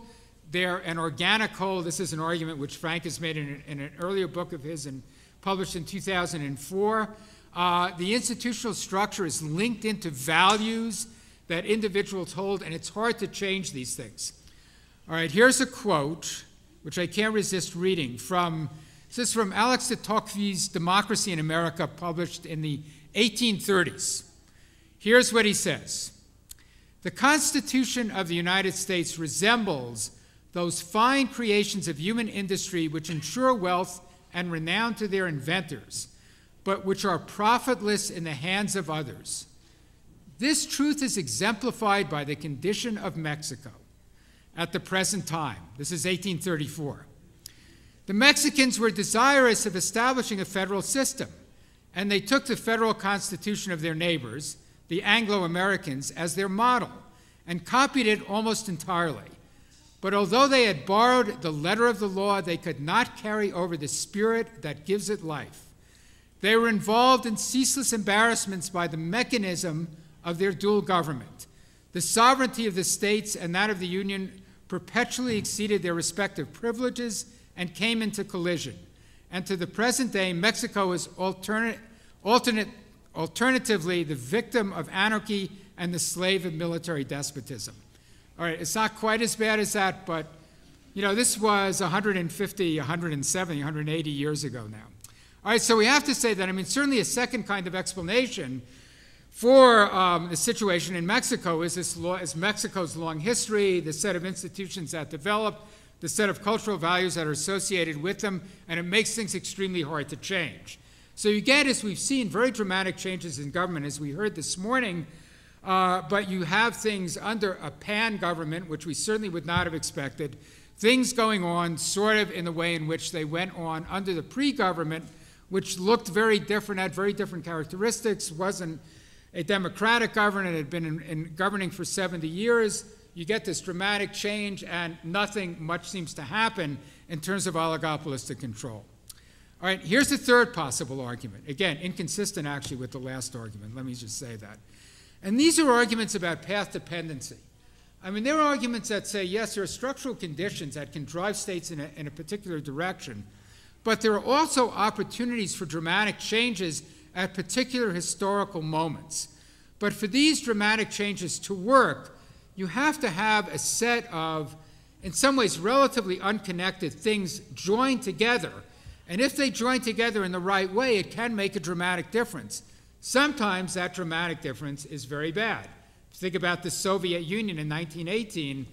they're an organic whole. This is an argument which Frank has made in, in an earlier book of his and published in 2004. Uh, the institutional structure is linked into values that individuals hold, and it's hard to change these things. All right, here's a quote, which I can't resist reading, from this is from Alex de Tocqueville's Democracy in America, published in the 1830s. Here's what he says The Constitution of the United States resembles those fine creations of human industry which ensure wealth and renown to their inventors but which are profitless in the hands of others. This truth is exemplified by the condition of Mexico at the present time. This is 1834. The Mexicans were desirous of establishing a federal system, and they took the federal constitution of their neighbors, the Anglo Americans, as their model and copied it almost entirely. But although they had borrowed the letter of the law, they could not carry over the spirit that gives it life. They were involved in ceaseless embarrassments by the mechanism of their dual government. The sovereignty of the states and that of the Union perpetually exceeded their respective privileges and came into collision. And to the present day, Mexico is alternate, alternate, alternatively the victim of anarchy and the slave of military despotism. All right, it's not quite as bad as that, but you know, this was 150, 170, 180 years ago now. All right, so we have to say that, I mean, certainly a second kind of explanation for um, the situation in Mexico is, this law, is Mexico's long history, the set of institutions that developed, the set of cultural values that are associated with them, and it makes things extremely hard to change. So you get, as we've seen, very dramatic changes in government, as we heard this morning, uh, but you have things under a pan government, which we certainly would not have expected, things going on sort of in the way in which they went on under the pre government which looked very different, had very different characteristics, wasn't a democratic government, had been in, in governing for 70 years. You get this dramatic change, and nothing much seems to happen in terms of oligopolistic control. All right, here's the third possible argument. Again, inconsistent actually with the last argument. Let me just say that. And these are arguments about path dependency. I mean, there are arguments that say, yes, there are structural conditions that can drive states in a, in a particular direction, but there are also opportunities for dramatic changes at particular historical moments. But for these dramatic changes to work, you have to have a set of, in some ways, relatively unconnected things joined together. And if they join together in the right way, it can make a dramatic difference. Sometimes that dramatic difference is very bad. Think about the Soviet Union in 1918.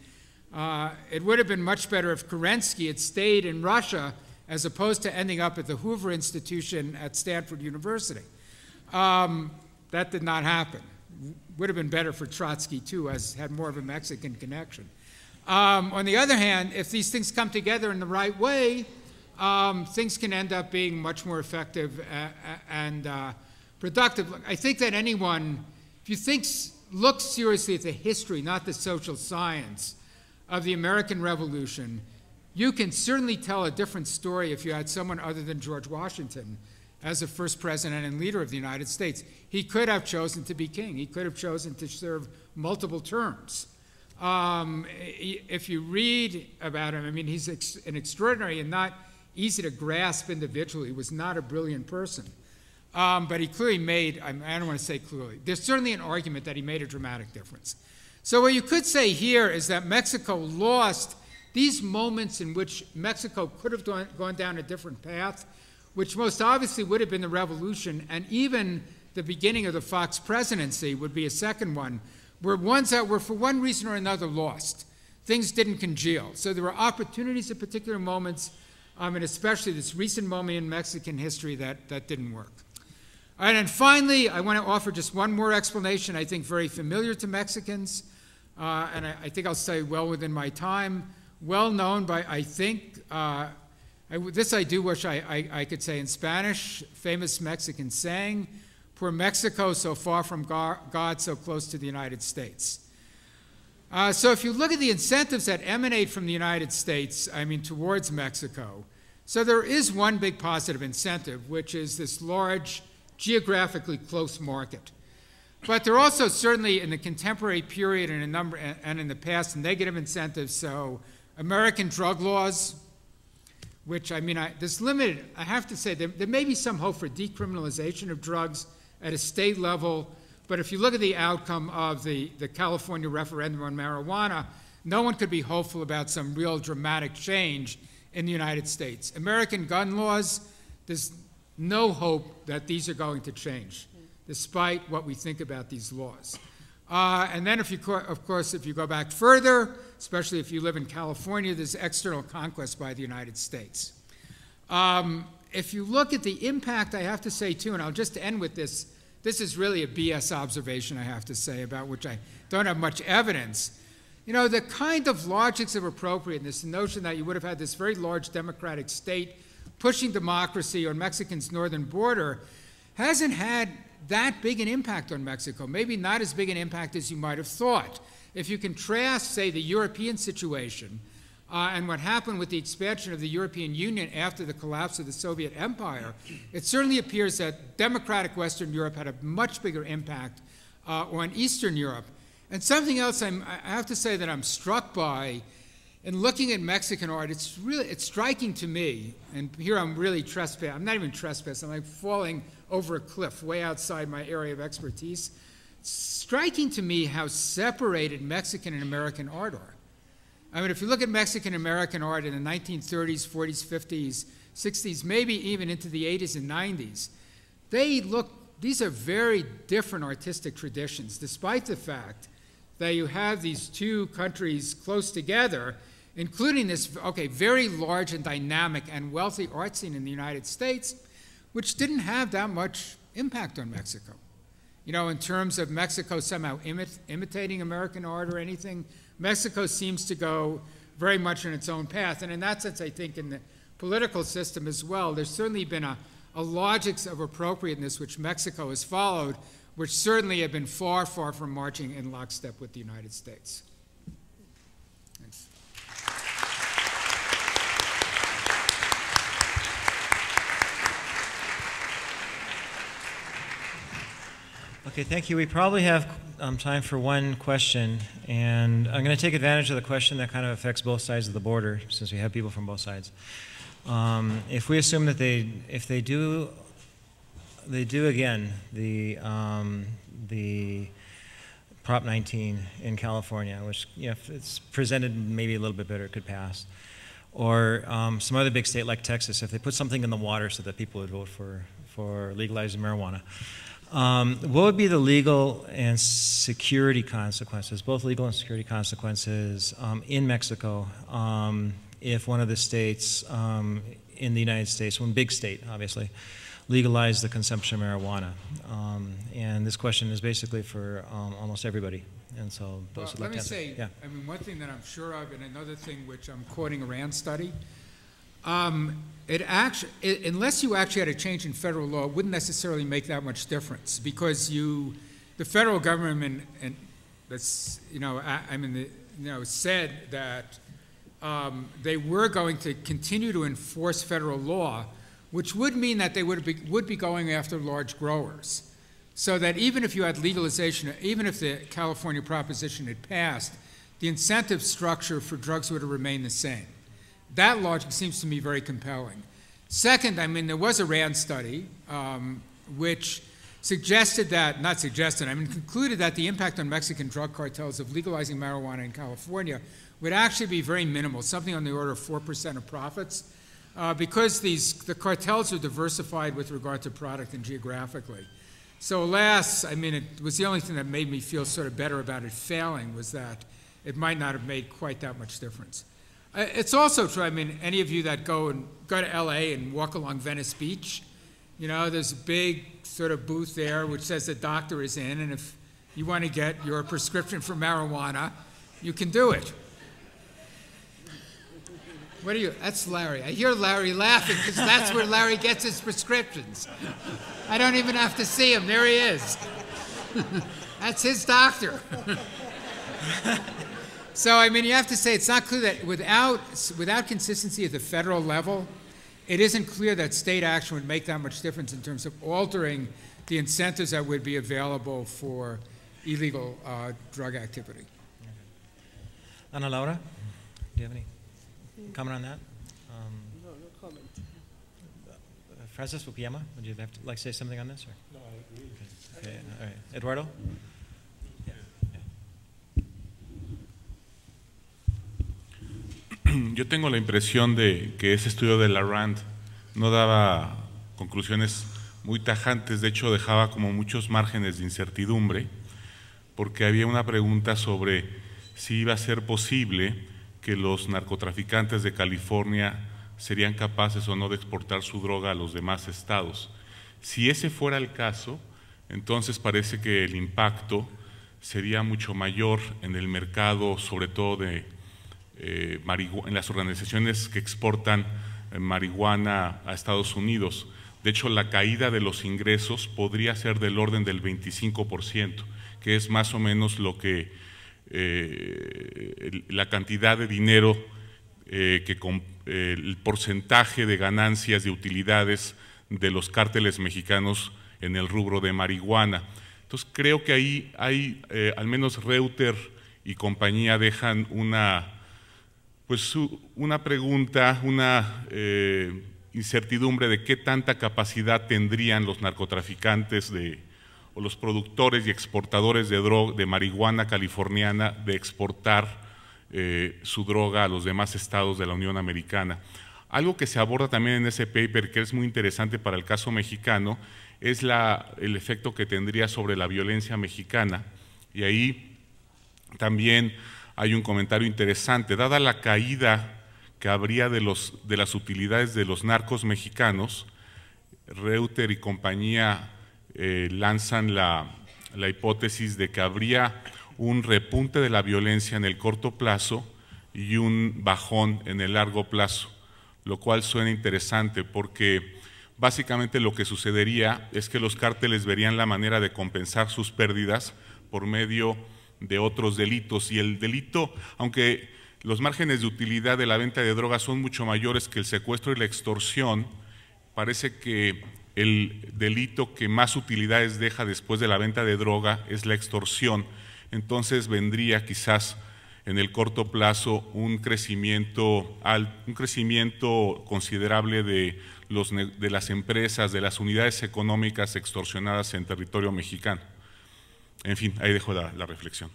Uh, it would have been much better if Kerensky had stayed in Russia as opposed to ending up at the Hoover Institution at Stanford University. Um, that did not happen. Would have been better for Trotsky, too, as had more of a Mexican connection. Um, on the other hand, if these things come together in the right way, um, things can end up being much more effective and uh, productive. I think that anyone, if you think, look seriously at the history, not the social science, of the American Revolution, you can certainly tell a different story if you had someone other than George Washington as the first president and leader of the United States. He could have chosen to be king, he could have chosen to serve multiple terms. Um, if you read about him, I mean, he's ex an extraordinary and not easy to grasp individual. He was not a brilliant person. Um, but he clearly made, I don't want to say clearly, there's certainly an argument that he made a dramatic difference. So, what you could say here is that Mexico lost these moments in which Mexico could have gone, gone down a different path, which most obviously would have been the revolution, and even the beginning of the Fox presidency would be a second one, were ones that were for one reason or another lost. Things didn't congeal. So there were opportunities at particular moments, um, and especially this recent moment in Mexican history that, that didn't work. All right, and finally, I want to offer just one more explanation, I think very familiar to Mexicans, uh, and I, I think I'll stay well within my time well known by, I think, uh, I, this I do wish I, I, I, could say in Spanish, famous Mexican saying, Poor Mexico, so far from God, so close to the United States. Uh, so if you look at the incentives that emanate from the United States, I mean, towards Mexico, so there is one big positive incentive, which is this large, geographically close market. But there are also certainly in the contemporary period and, number, and in the past negative incentives. So American drug laws, which I mean, I, there's limited, I have to say, there, there may be some hope for decriminalization of drugs at a state level, but if you look at the outcome of the, the California referendum on marijuana, no one could be hopeful about some real dramatic change in the United States. American gun laws, there's no hope that these are going to change, despite what we think about these laws. Uh, and then, if you co of course, if you go back further, especially if you live in California, there's external conquest by the United States. Um, if you look at the impact, I have to say too, and I'll just end with this. This is really a BS observation, I have to say, about which I don't have much evidence. You know, the kind of logics of appropriateness, the notion that you would have had this very large democratic state pushing democracy on Mexican's northern border, hasn't had that big an impact on Mexico, maybe not as big an impact as you might have thought. If you contrast, say, the European situation uh, and what happened with the expansion of the European Union after the collapse of the Soviet Empire, it certainly appears that democratic Western Europe had a much bigger impact uh, on Eastern Europe. And something else I'm, i have to say that I'm struck by and looking at Mexican art, it's really it's striking to me, and here I'm really trespassing. I'm not even trespassing. I'm like falling over a cliff, way outside my area of expertise. It's striking to me how separated Mexican and American art are. I mean, if you look at Mexican American art in the 1930s, 40s, 50s, 60s, maybe even into the 80s and 90s, they look. These are very different artistic traditions, despite the fact that you have these two countries close together including this, okay, very large and dynamic and wealthy art scene in the United States, which didn't have that much impact on Mexico. You know, in terms of Mexico somehow imit imitating American art or anything, Mexico seems to go very much in its own path. And in that sense, I think in the political system as well, there's certainly been a, a logics of appropriateness which Mexico has followed, which certainly have been far, far from marching in lockstep with the United States. Okay, thank you. We probably have um, time for one question, and I'm going to take advantage of the question that kind of affects both sides of the border, since we have people from both sides. Um, if we assume that they, if they do, they do again the um, the Prop 19 in California, which you know, if it's presented maybe a little bit better, it could pass. Or um, some other big state like Texas, if they put something in the water so that people would vote for for legalizing marijuana. Um, what would be the legal and security consequences, both legal and security consequences um, in Mexico um, if one of the states um, in the United States, one big state obviously, legalized the consumption of marijuana? Um, and this question is basically for um, almost everybody. And so, well, let me say, yeah. I mean, one thing that I'm sure of, and another thing which I'm quoting a RAND study, um, it actually, it, unless you actually had a change in federal law, it wouldn't necessarily make that much difference because you, the federal government, and, that's, you know, I, I mean, the, you know, said that um, they were going to continue to enforce federal law, which would mean that they would be, would be going after large growers. So that even if you had legalization, even if the California proposition had passed, the incentive structure for drugs would have remained the same that logic seems to me very compelling. Second, I mean, there was a RAND study um, which suggested that, not suggested, I mean, concluded that the impact on Mexican drug cartels of legalizing marijuana in California would actually be very minimal, something on the order of 4% of profits, uh, because these, the cartels are diversified with regard to product and geographically. So alas, I mean, it was the only thing that made me feel sort of better about it failing was that it might not have made quite that much difference. It's also true. I mean, any of you that go and go to LA and walk along Venice Beach, you know, there's a big sort of booth there which says the doctor is in, and if you want to get your prescription for marijuana, you can do it. What are you? That's Larry. I hear Larry laughing because that's where Larry gets his prescriptions. I don't even have to see him. There he is. that's his doctor. So I mean, you have to say it's not clear that without without consistency at the federal level, it isn't clear that state action would make that much difference in terms of altering the incentives that would be available for illegal uh, drug activity. Ana Laura, do you have any comment on that? Um, no, no comment. Uh, Francisco Puyama, would you to, like to say something on this? Or? No, I agree. Okay, okay. all right. Eduardo? yo tengo la impresión de que ese estudio de la RAND no daba conclusiones muy tajantes, de hecho dejaba como muchos márgenes de incertidumbre, porque había una pregunta sobre si iba a ser posible que los narcotraficantes de California serían capaces o no de exportar su droga a los demás estados. Si ese fuera el caso, entonces parece que el impacto sería mucho mayor en el mercado, sobre todo de eh, en las organizaciones que exportan eh, marihuana a Estados Unidos. De hecho, la caída de los ingresos podría ser del orden del 25%, que es más o menos lo que eh, la cantidad de dinero que el porcentaje de ganancias de utilidades de los cárteles mexicanos en el rubro de marihuana. Entonces creo que ahí hay, al menos Reuter y compañía dejan una pues una pregunta, una eh, incertidumbre de qué tanta capacidad tendrían los narcotraficantes de, o los productores y exportadores de, droga, de marihuana californiana de exportar eh, su droga a los demás estados de la Unión Americana. Algo que se aborda también en ese paper, que es muy interesante para el caso mexicano, es la, el efecto que tendría sobre la violencia mexicana. Y ahí también hay un comentario interesante. Dada la caída que habría de, los, de las utilidades de los narcos mexicanos, Reuter y compañía eh, lanzan la, la hipótesis de que habría un repunte de la violencia en el corto plazo y un bajón en el largo plazo, lo cual suena interesante porque básicamente lo que sucedería es que los cárteles verían la manera de compensar sus pérdidas por medio de de otros delitos y el delito, aunque los márgenes de utilidad de la venta de drogas son mucho mayores que el secuestro y la extorsión, parece que el delito que más utilidades deja después de la venta de droga es la extorsión. Entonces vendría quizás en el corto plazo un crecimiento, un crecimiento considerable de, los, de las empresas, de las unidades económicas extorsionadas en territorio mexicano. En fin, ahí dejo la, la reflexión.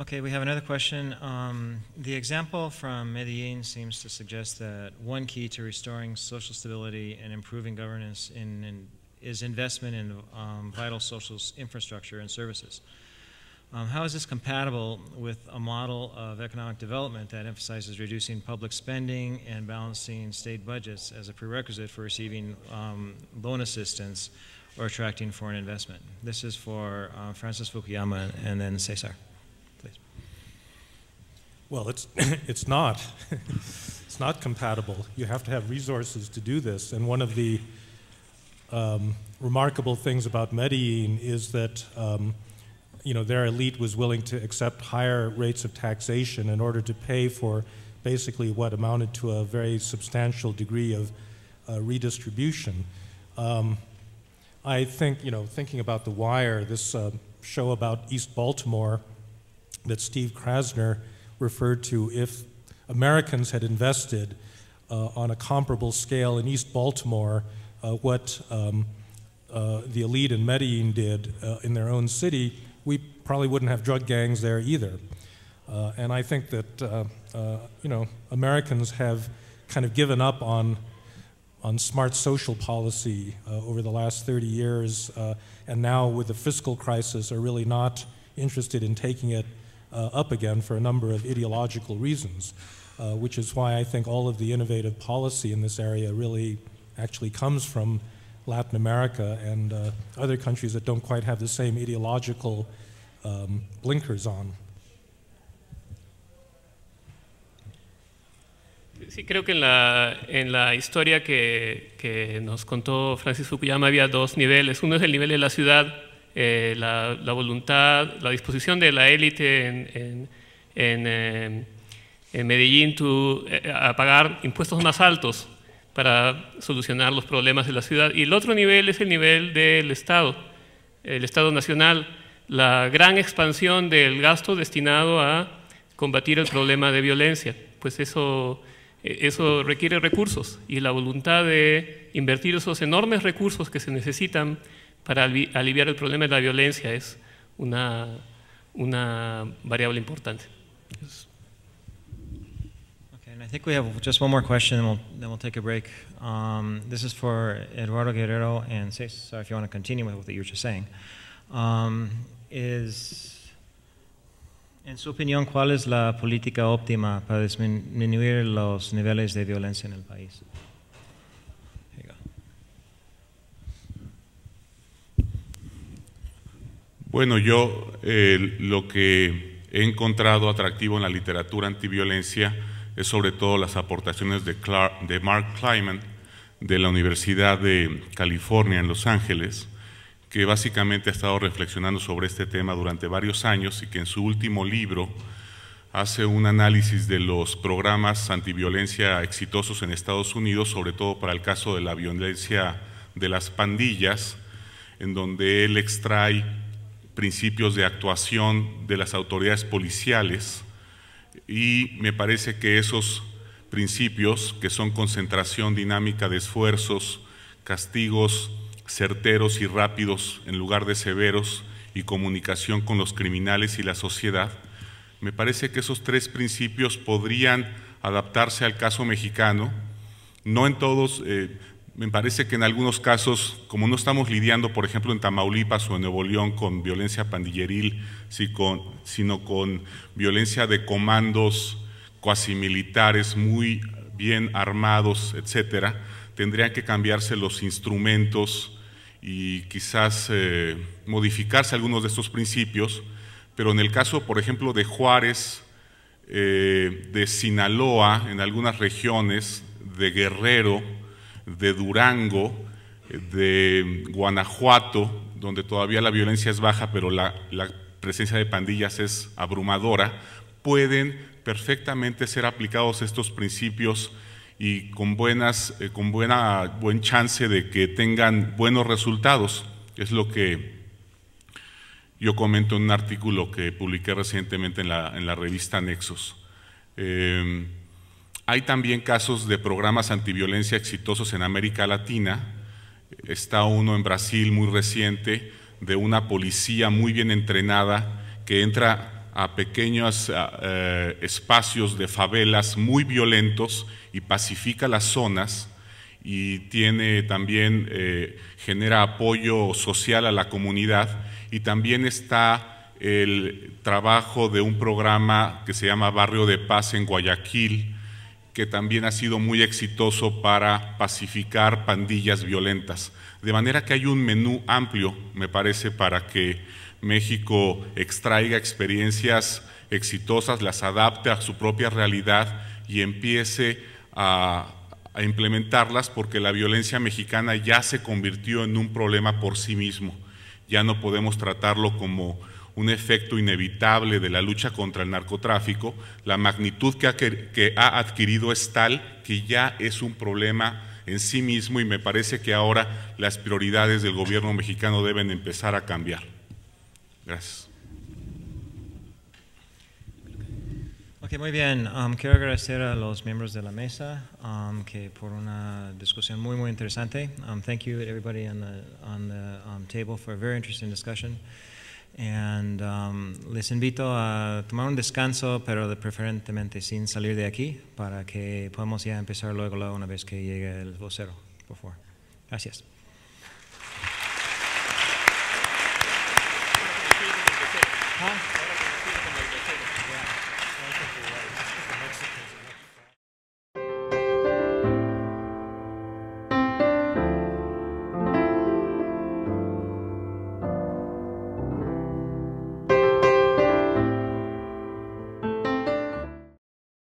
Okay, we have another question. Um, the example from Medellin seems to suggest that one key to restoring social stability and improving governance in, in, is investment in um, vital social infrastructure and services. Um, how is this compatible with a model of economic development that emphasizes reducing public spending and balancing state budgets as a prerequisite for receiving um, loan assistance or attracting foreign investment? This is for uh, Francis Fukuyama and then Cesar, please. Well, it's, it's not. it's not compatible. You have to have resources to do this. And one of the um, remarkable things about Medellin is that um, you know, their elite was willing to accept higher rates of taxation in order to pay for basically what amounted to a very substantial degree of uh, redistribution. Um, I think, you know, thinking about The Wire, this uh, show about East Baltimore that Steve Krasner referred to, if Americans had invested uh, on a comparable scale in East Baltimore, uh, what um, uh, the elite in Medellin did uh, in their own city, we probably wouldn't have drug gangs there either. Uh, and I think that uh, uh, you know Americans have kind of given up on on smart social policy uh, over the last 30 years, uh, and now with the fiscal crisis, are really not interested in taking it uh, up again for a number of ideological reasons, which is why I think all of the innovative policy in this area really actually comes from Latin America and uh, other countries that don't quite have the same ideological um, blinkers on. Sí, creo que en la, en la historia que, que, nos contó Francisco Fukuyama había dos niveles. Uno es el nivel de la ciudad, eh, la, la, voluntad, la disposición de la élite en, en, en, eh, en Medellín eh, a pagar impuestos más altos para solucionar los problemas de la ciudad. Y el otro nivel es el nivel del Estado, el Estado Nacional, la gran expansión del gasto destinado a combatir el problema de violencia. Pues eso, eso requiere recursos y la voluntad de invertir esos enormes recursos que se necesitan para aliviar el problema de la violencia es una, una variable importante. I think we have just one more question, and then we'll take a break. Um, this is for Eduardo Guerrero and sorry if you want to continue with what you were just saying. Um, is, en su opinión, ¿cuál es la política óptima para disminuir los niveles de violencia en el país? Bueno, yo eh, lo que he encontrado atractivo en la literatura antiviolencia es sobre todo las aportaciones de, de Mark Kleiman de la Universidad de California en Los Ángeles, que básicamente ha estado reflexionando sobre este tema durante varios años y que en su último libro hace un análisis de los programas antiviolencia exitosos en Estados Unidos, sobre todo para el caso de la violencia de las pandillas, en donde él extrae principios de actuación de las autoridades policiales y me parece que esos principios, que son concentración dinámica de esfuerzos, castigos certeros y rápidos en lugar de severos, y comunicación con los criminales y la sociedad, me parece que esos tres principios podrían adaptarse al caso mexicano, no en todos, eh, me parece que en algunos casos, como no estamos lidiando, por ejemplo, en Tamaulipas o en Nuevo León con violencia pandilleril, sino con violencia de comandos cuasi militares muy bien armados, etcétera, tendrían que cambiarse los instrumentos y quizás eh, modificarse algunos de estos principios, pero en el caso, por ejemplo, de Juárez, eh, de Sinaloa, en algunas regiones, de Guerrero, de Durango, de Guanajuato, donde todavía la violencia es baja, pero la, presencia de pandillas es abrumadora, pueden perfectamente ser aplicados estos principios y con, buenas, eh, con buena, buen chance de que tengan buenos resultados. Es lo que yo comento en un artículo que publiqué recientemente en la, revista Nexos. Eh, hay también casos de programas antiviolencia exitosos en América Latina. Está uno en Brasil muy reciente de una policía muy bien entrenada que entra a pequeños eh, espacios de favelas muy violentos y pacifica las zonas y tiene también eh, genera apoyo social a la comunidad y también está el trabajo de un programa que se llama Barrio de Paz en Guayaquil que también ha sido muy exitoso para pacificar pandillas violentas. De manera que hay un menú amplio, me parece, para que México extraiga experiencias exitosas, las adapte a su propia realidad y empiece a, a implementarlas porque la violencia mexicana ya se convirtió en un problema por sí mismo. Ya no podemos tratarlo como un efecto inevitable de la lucha contra el narcotráfico, la magnitud que ha, que ha adquirido es tal que ya es un problema en sí mismo y me parece que ahora las prioridades del gobierno mexicano deben empezar a cambiar. Gracias. Ok, muy bien. Um, quiero agradecer a los miembros de la mesa um, que por una discusión muy, muy interesante. Um, thank you everybody on the, on the um, table for a very interesting discussion. Y um, les invito a tomar un descanso, pero preferentemente sin salir de aquí, para que podamos ya empezar luego una vez que llegue el vocero, por favor. Gracias.